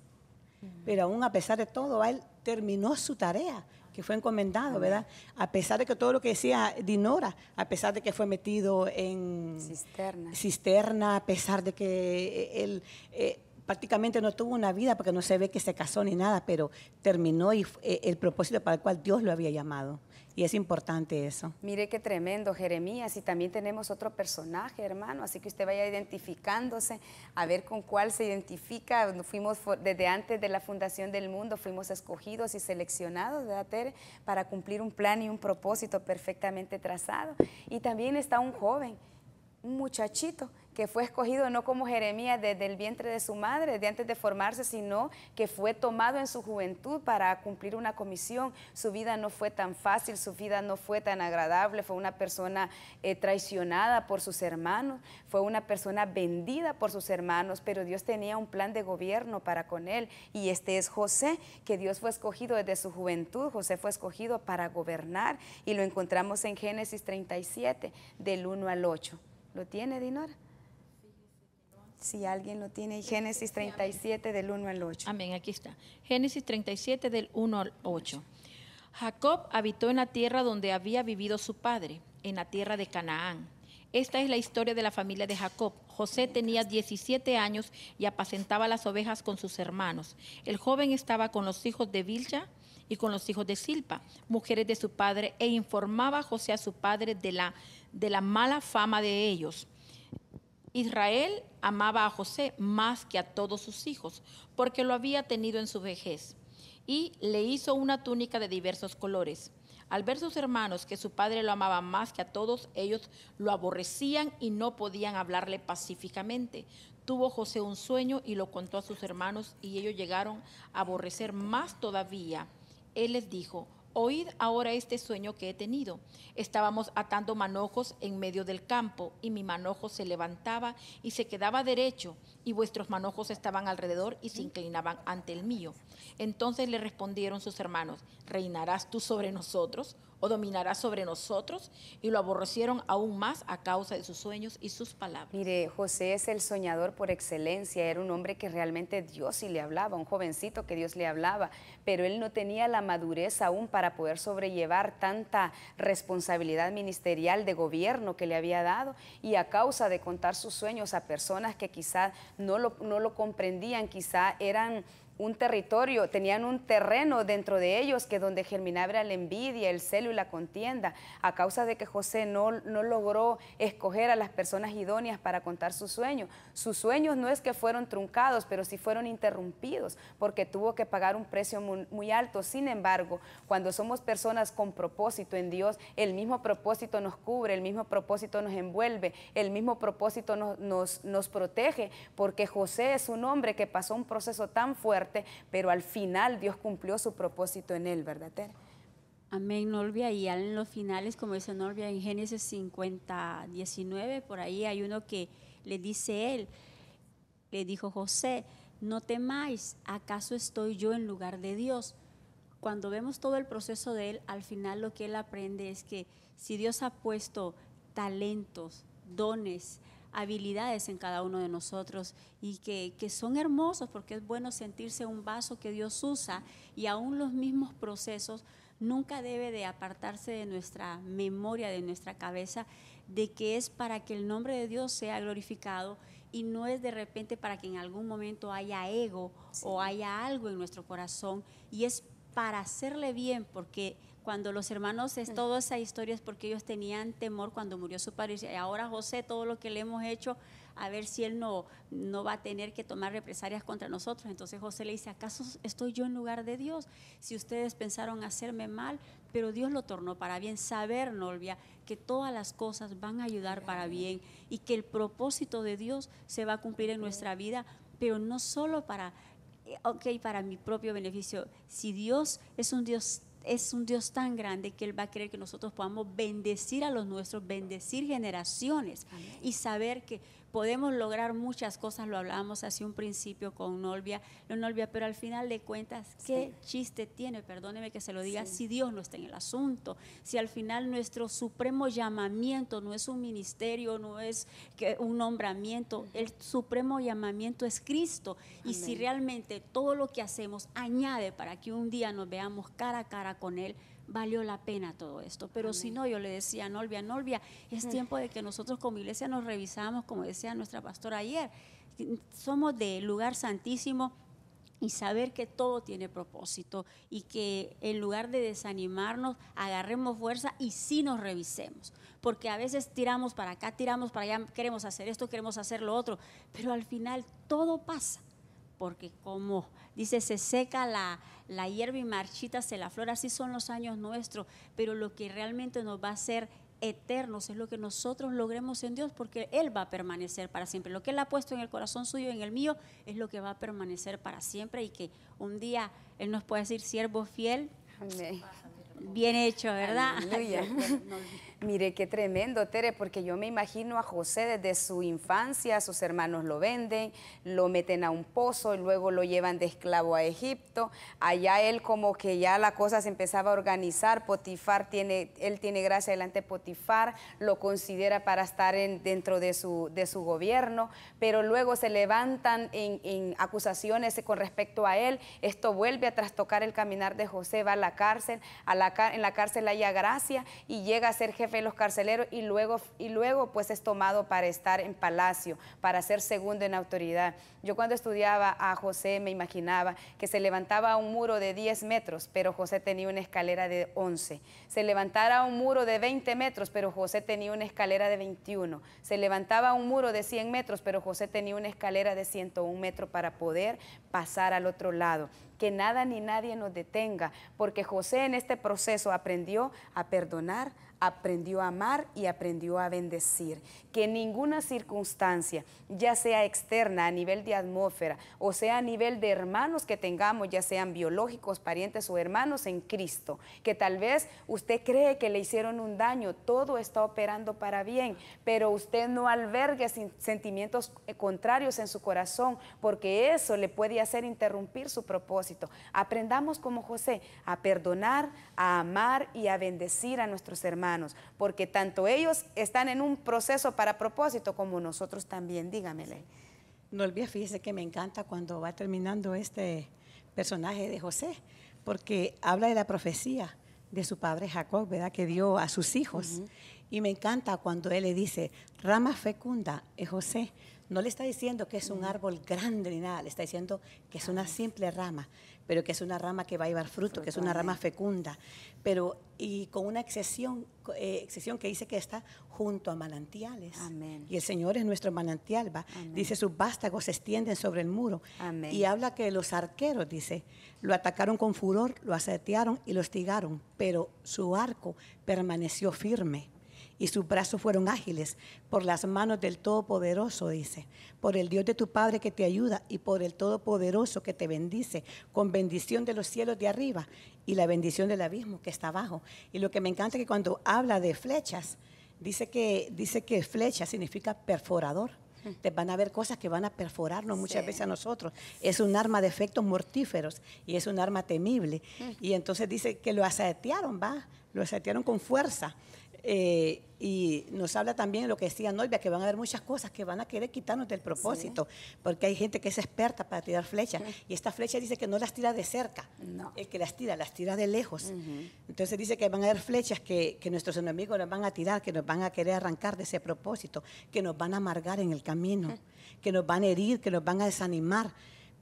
G: Pero aún a pesar de todo, él terminó su tarea que fue encomendado, ¿verdad? A pesar de que todo lo que decía Dinora, a pesar de que fue metido en cisterna, a pesar de que eh, él eh, prácticamente no tuvo una vida porque no se ve que se casó ni nada, pero terminó y, eh, el propósito para el cual Dios lo había llamado y es importante eso.
D: Mire qué tremendo, Jeremías, y también tenemos otro personaje, hermano, así que usted vaya identificándose, a ver con cuál se identifica. Fuimos desde antes de la fundación del mundo, fuimos escogidos y seleccionados, de ater Para cumplir un plan y un propósito perfectamente trazado. Y también está un joven, un muchachito que fue escogido no como Jeremías desde el vientre de su madre, de antes de formarse, sino que fue tomado en su juventud para cumplir una comisión. Su vida no fue tan fácil, su vida no fue tan agradable, fue una persona eh, traicionada por sus hermanos, fue una persona vendida por sus hermanos, pero Dios tenía un plan de gobierno para con él y este es José, que Dios fue escogido desde su juventud, José fue escogido para gobernar y lo encontramos en Génesis 37, del 1 al 8. ¿Lo tiene, Dinora? si alguien lo tiene, este, Génesis 37 del 1 al 8. Amén, aquí está. Génesis
E: 37 del 1 al 8. Jacob habitó en la tierra donde había vivido su padre, en la tierra de Canaán. Esta es la historia de la familia de Jacob. José tenía 17 años y apacentaba las ovejas con sus hermanos. El joven estaba con los hijos de Bilja y con los hijos de Silpa, mujeres de su padre, e informaba a José a su padre de la, de la mala fama de ellos. Israel amaba a José más que a todos sus hijos, porque lo había tenido en su vejez, y le hizo una túnica de diversos colores. Al ver sus hermanos que su padre lo amaba más que a todos, ellos lo aborrecían y no podían hablarle pacíficamente. Tuvo José un sueño y lo contó a sus hermanos y ellos llegaron a aborrecer más todavía. Él les dijo, Oíd ahora este sueño que he tenido. Estábamos atando manojos en medio del campo, y mi manojo se levantaba y se quedaba derecho, y vuestros manojos estaban alrededor y se inclinaban ante el mío. Entonces le respondieron sus hermanos, ¿reinarás tú sobre nosotros? o dominará sobre nosotros, y lo aborrecieron aún más a causa de sus sueños y sus palabras.
D: Mire, José es el soñador por excelencia, era un hombre que realmente Dios sí le hablaba, un jovencito que Dios le hablaba, pero él no tenía la madurez aún para poder sobrellevar tanta responsabilidad ministerial de gobierno que le había dado, y a causa de contar sus sueños a personas que quizá no lo, no lo comprendían, quizá eran un territorio, tenían un terreno dentro de ellos que donde germinaba la envidia, el celo y la contienda, a causa de que José no, no logró escoger a las personas idóneas para contar sus sueños. Sus sueños no es que fueron truncados, pero sí fueron interrumpidos, porque tuvo que pagar un precio muy, alto. Sin embargo, cuando somos personas con propósito en Dios, el mismo propósito nos cubre, el mismo propósito nos envuelve, el mismo propósito nos, nos protege, porque José es un hombre que pasó un proceso tan fuerte, pero al final Dios cumplió su propósito en él, ¿verdad,
A: Amén, Norvia. Y en los finales, como dice Norvia, en Génesis 50, 19, por ahí hay uno que le dice él, le dijo José, no temáis, ¿acaso estoy yo en lugar de Dios? Cuando vemos todo el proceso de él, al final lo que él aprende es que si Dios ha puesto talentos, dones, habilidades en cada uno de nosotros y que, son hermosos porque es bueno sentirse un vaso que Dios usa y aún los mismos procesos nunca debe de apartarse de nuestra memoria, de nuestra cabeza, de que es para que el nombre de Dios sea glorificado y no es de repente para que en algún momento haya ego o haya algo en nuestro corazón y es para hacerle bien porque cuando los hermanos, es, mm. toda esa historia es porque ellos tenían temor cuando murió su padre. Y ahora José, todo lo que le hemos hecho, a ver si él no, no va a tener que tomar represalias contra nosotros. Entonces José le dice, ¿acaso estoy yo en lugar de Dios? Si ustedes pensaron hacerme mal, pero Dios lo tornó para bien. Saber, Nolvia, que todas las cosas van a ayudar para bien y que el propósito de Dios se va a cumplir en nuestra vida, pero no solo para, eh, ok, para mi propio beneficio. Si Dios es un Dios es un Dios tan grande que Él va a querer que nosotros podamos bendecir a los nuestros, bendecir generaciones y saber que podemos lograr muchas cosas, lo hablábamos hace un principio con Nolvia, pero al final de cuentas, ¿qué chiste tiene? Perdóneme que se lo diga, si Dios no está en el asunto, si al final nuestro supremo llamamiento no es un ministerio, no es un nombramiento, el supremo llamamiento es Cristo. Y si realmente todo lo que hacemos añade para que un día nos veamos cara a cara con Él, valió la pena todo esto. Pero si no, yo le decía a no es tiempo de que nosotros como iglesia nos revisamos, como decía nuestra pastora ayer, somos de lugar santísimo, y saber que todo tiene propósito y que en lugar de desanimarnos, agarremos fuerza y sí nos revisemos. Porque a veces tiramos para acá, tiramos para allá, queremos hacer esto, queremos hacer lo otro, pero al final todo pasa porque como dice, se seca la, hierba y marchita se la flora, así son los años nuestros, pero lo que realmente nos va a hacer eternos es lo que nosotros logremos en Dios, porque Él va a permanecer para siempre. Lo que Él ha puesto en el corazón suyo, en el mío, es lo que va a permanecer para siempre y que un día Él nos pueda decir, siervo fiel, bien hecho, ¿verdad? Aleluya.
D: Mire qué tremendo, Tere, porque yo me imagino a José desde su infancia, sus hermanos lo venden, lo meten a un pozo y luego lo llevan de esclavo a Egipto. Allá él como que ya la cosa se empezaba a organizar, Potifar tiene, él tiene gracia delante de Potifar, lo considera para estar dentro de su, gobierno, pero luego se levantan en, acusaciones con respecto a él, esto vuelve a trastocar el caminar de José, va a la cárcel, a la, en la cárcel haya gracia y llega a ser jefe fue de los carceleros y luego, y luego pues es tomado para estar en palacio, para ser segundo en autoridad. Yo cuando estudiaba a José me imaginaba que se levantaba un muro de 10 metros, pero José tenía una escalera de 11. Se levantara un muro de 20 metros, pero José tenía una escalera de 21. Se levantaba un muro de 100 metros, pero José tenía una escalera de 101 metros para poder pasar al otro lado que nada ni nadie nos detenga, porque José en este proceso aprendió a perdonar, aprendió a amar y aprendió a bendecir. Que ninguna circunstancia, ya sea externa a nivel de atmósfera o sea a nivel de hermanos que tengamos, ya sean biológicos, parientes o hermanos en Cristo, que tal vez usted cree que le hicieron un daño, todo está operando para bien, pero usted no albergue sentimientos contrarios en su corazón porque eso le puede hacer interrumpir su propósito. Aprendamos como José a perdonar, a amar y a bendecir a nuestros hermanos porque tanto ellos están en un proceso para propósito como nosotros también, dígamele.
G: No olvides, fíjese que me encanta cuando va terminando este personaje de José, porque habla de la profecía de su padre Jacob, ¿verdad? Que dio a sus hijos. Y me encanta cuando él le dice, rama fecunda es José. No le está diciendo que es un árbol grande ni nada, le está diciendo que es una simple rama pero que es una rama que va a llevar fruto, que es una rama fecunda, pero y con una excepción eh, que dice que está junto a manantiales. Amén. Y el Señor es nuestro manantial, va. Dice, sus vástagos se extienden sobre el muro. Y habla que los arqueros, dice, lo atacaron con furor, lo asetearon y lo hostigaron, pero su arco permaneció firme y sus brazos fueron ágiles por las manos del Todopoderoso, dice, por el Dios de tu Padre que te ayuda y por el Todopoderoso que te bendice con bendición de los cielos de arriba y la bendición del abismo que está abajo. Y lo que me encanta es que cuando habla de flechas, dice que, dice que flecha significa perforador. Hmm. Te van a haber cosas que van a perforarnos muchas veces a nosotros. Es un arma de efectos mortíferos y es un arma temible. Hmm. Y entonces dice que lo asetearon, va, lo asetearon con fuerza. Eh, y nos habla también lo que decía Noelia que van a haber muchas cosas que van a querer quitarnos del propósito, porque hay gente que es experta para tirar flechas, y esta flecha dice que no las tira de cerca, es el que las tira, las tira de lejos. Entonces dice que van a haber flechas que, nuestros enemigos nos van a tirar, que nos van a querer arrancar de ese propósito, que nos van a amargar en el camino, que nos van a herir, que nos van a desanimar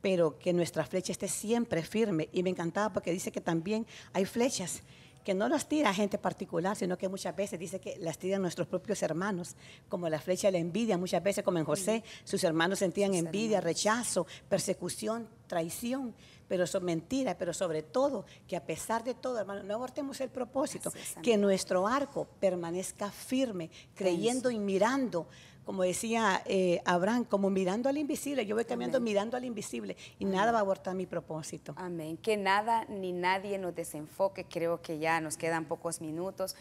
G: pero que nuestra flecha esté siempre firme. Y me encantaba porque dice que también hay flechas que no las tira gente particular, sino que muchas veces dice que las tiran nuestros propios hermanos, como la flecha de la envidia, muchas veces como en José, mm. sus hermanos sentían envidia, rechazo, persecución, traición pero son mentiras, pero sobre todo que a pesar de todo, hermanos, no abortemos el propósito, que nuestro arco permanezca firme, creyendo y mirando como decía eh, Abraham, como mirando al
D: invisible. Yo voy cambiando mirando al invisible y nada va a abortar mi propósito. Amén. Que nada ni nadie nos desenfoque. Creo que ya nos quedan pocos minutos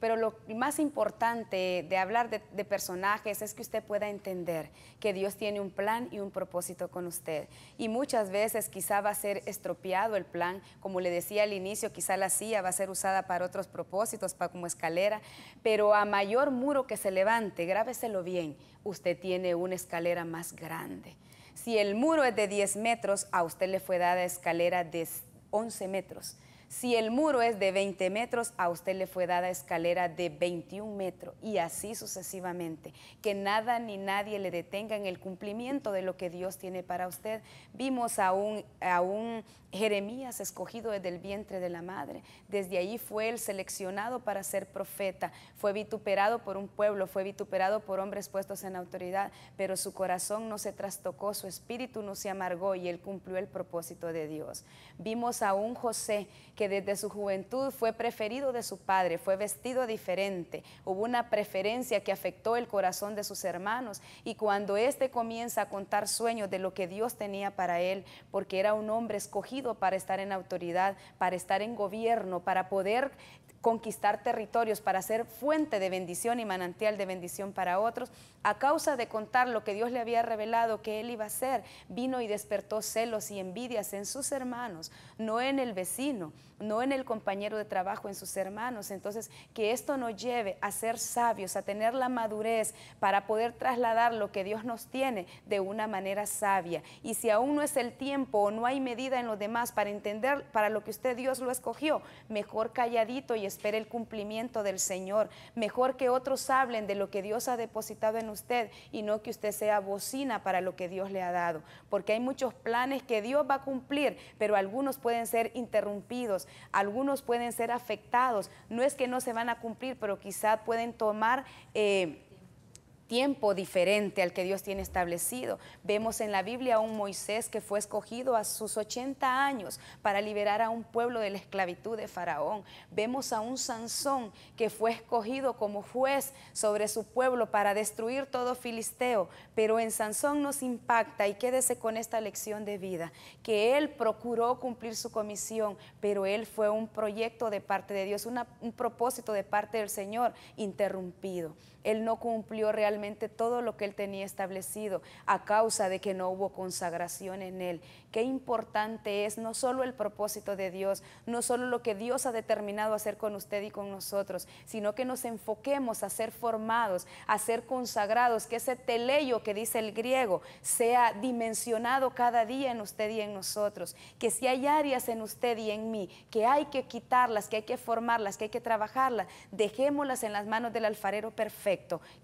D: pero lo más importante de hablar de, personajes es que usted pueda entender que Dios tiene un plan y un propósito con usted. Y muchas veces quizá va a ser estropeado el plan, como le decía al inicio, quizá la silla va a ser usada para otros propósitos, para, como escalera, pero a mayor muro que se levante, grábeselo bien, usted tiene una escalera más grande. Si el muro es de 10 metros, a usted le fue dada escalera de 11 metros si el muro es de 20 metros, a usted le fue dada escalera de 21 metros y así sucesivamente. Que nada ni nadie le detenga en el cumplimiento de lo que Dios tiene para usted. Vimos a un, a un Jeremías escogido desde el vientre de la madre. Desde ahí fue el seleccionado para ser profeta. Fue vituperado por un pueblo, fue vituperado por hombres puestos en autoridad, pero su corazón no se trastocó, su espíritu no se amargó y él cumplió el propósito de Dios. Vimos a un José que desde su juventud fue preferido de su padre, fue vestido diferente, hubo una preferencia que afectó el corazón de sus hermanos y cuando éste comienza a contar sueños de lo que Dios tenía para él, porque era un hombre escogido para estar en autoridad, para estar en gobierno, para poder conquistar territorios, para ser fuente de bendición y manantial de bendición para otros, a causa de contar lo que Dios le había revelado que él iba a hacer, vino y despertó celos y envidias en sus hermanos, no en el vecino, no en el compañero de trabajo, en sus hermanos. Entonces, que esto nos lleve a ser sabios, a tener la madurez para poder trasladar lo que Dios nos tiene de una manera sabia. Y si aún no es el tiempo o no hay medida en los demás para entender para lo que usted Dios lo escogió, mejor calladito y espere el cumplimiento del Señor. Mejor que otros hablen de lo que Dios ha depositado en usted y no que usted sea bocina para lo que Dios le ha dado. Porque hay muchos planes que Dios va a cumplir, pero algunos pueden ser interrumpidos algunos pueden ser afectados, no es que no se van a cumplir, pero quizá pueden tomar... Eh, tiempo diferente al que Dios tiene establecido. Vemos en la Biblia a un Moisés que fue escogido a sus 80 años para liberar a un pueblo de la esclavitud de Faraón. Vemos a un Sansón que fue escogido como juez sobre su pueblo para destruir todo filisteo. Pero en Sansón nos impacta y quédese con esta lección de vida, que él procuró cumplir su comisión, pero él fue un proyecto de parte de Dios, un propósito de parte del Señor interrumpido él no cumplió realmente todo lo que él tenía establecido a causa de que no hubo consagración en él. Qué importante es no solo el propósito de Dios, no solo lo que Dios ha determinado hacer con usted y con nosotros, sino que nos enfoquemos a ser formados, a ser consagrados, que ese teleyo que dice el griego sea dimensionado cada día en usted y en nosotros, que si hay áreas en usted y en mí que hay que quitarlas, que hay que formarlas, que hay que trabajarlas, dejémoslas en las manos del alfarero perfecto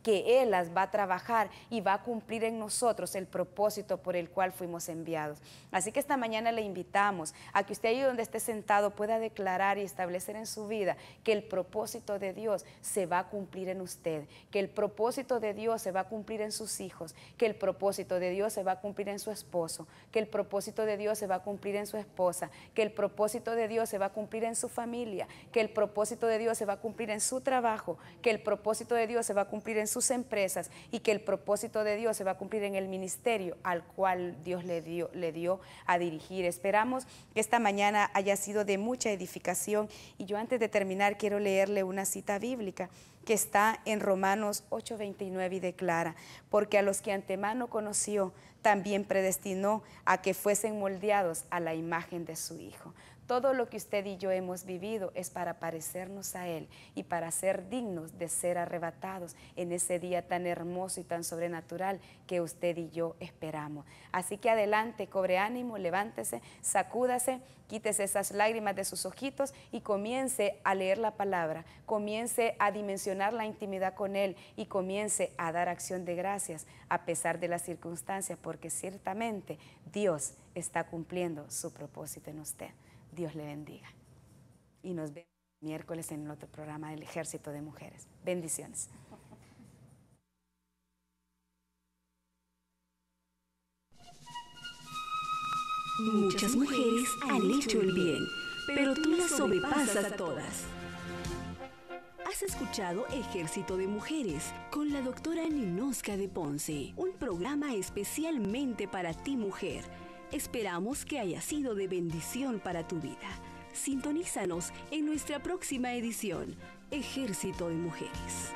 D: que Él las va a trabajar y va a cumplir en nosotros el propósito por el cual fuimos enviados. Así que esta mañana le invitamos a que usted ahí donde esté sentado pueda declarar y establecer en su vida que el propósito de Dios se va a cumplir en usted, que el propósito de Dios se va a cumplir en sus hijos, que el propósito de Dios se va a cumplir en su esposo, que el propósito de Dios se va a cumplir en su esposa, que el propósito de Dios se va a cumplir en su familia, que el propósito de Dios se va a cumplir en su trabajo, que el propósito de Dios se va a cumplir en sus empresas y que el propósito de Dios se va a cumplir en el ministerio al cual Dios le dio, le dio a dirigir. Esperamos que esta mañana haya sido de mucha edificación y yo antes de terminar quiero leerle una cita bíblica que está en Romanos 8:29 y declara, porque a los que antemano conoció, también predestinó a que fuesen moldeados a la imagen de su Hijo. Todo lo que usted y yo hemos vivido es para parecernos a Él y para ser dignos de ser arrebatados en ese día tan hermoso y tan sobrenatural que usted y yo esperamos. Así que adelante, cobre ánimo, levántese, sacúdase, quítese esas lágrimas de sus ojitos y comience a leer la palabra, comience a dimensionar la intimidad con Él y comience a dar acción de gracias a pesar de las circunstancias, porque ciertamente Dios está cumpliendo su propósito en usted. Dios le bendiga. Y nos vemos miércoles en otro programa del Ejército de Mujeres. Bendiciones.
A: Muchas mujeres han hecho el bien,
C: pero tú las
A: sobrepasas todas. Has escuchado Ejército de Mujeres con la doctora Ninosca de Ponce, un programa especialmente
D: para ti mujer Esperamos que haya sido de bendición para tu vida.
A: Sintonízanos en nuestra próxima edición, Ejército de Mujeres.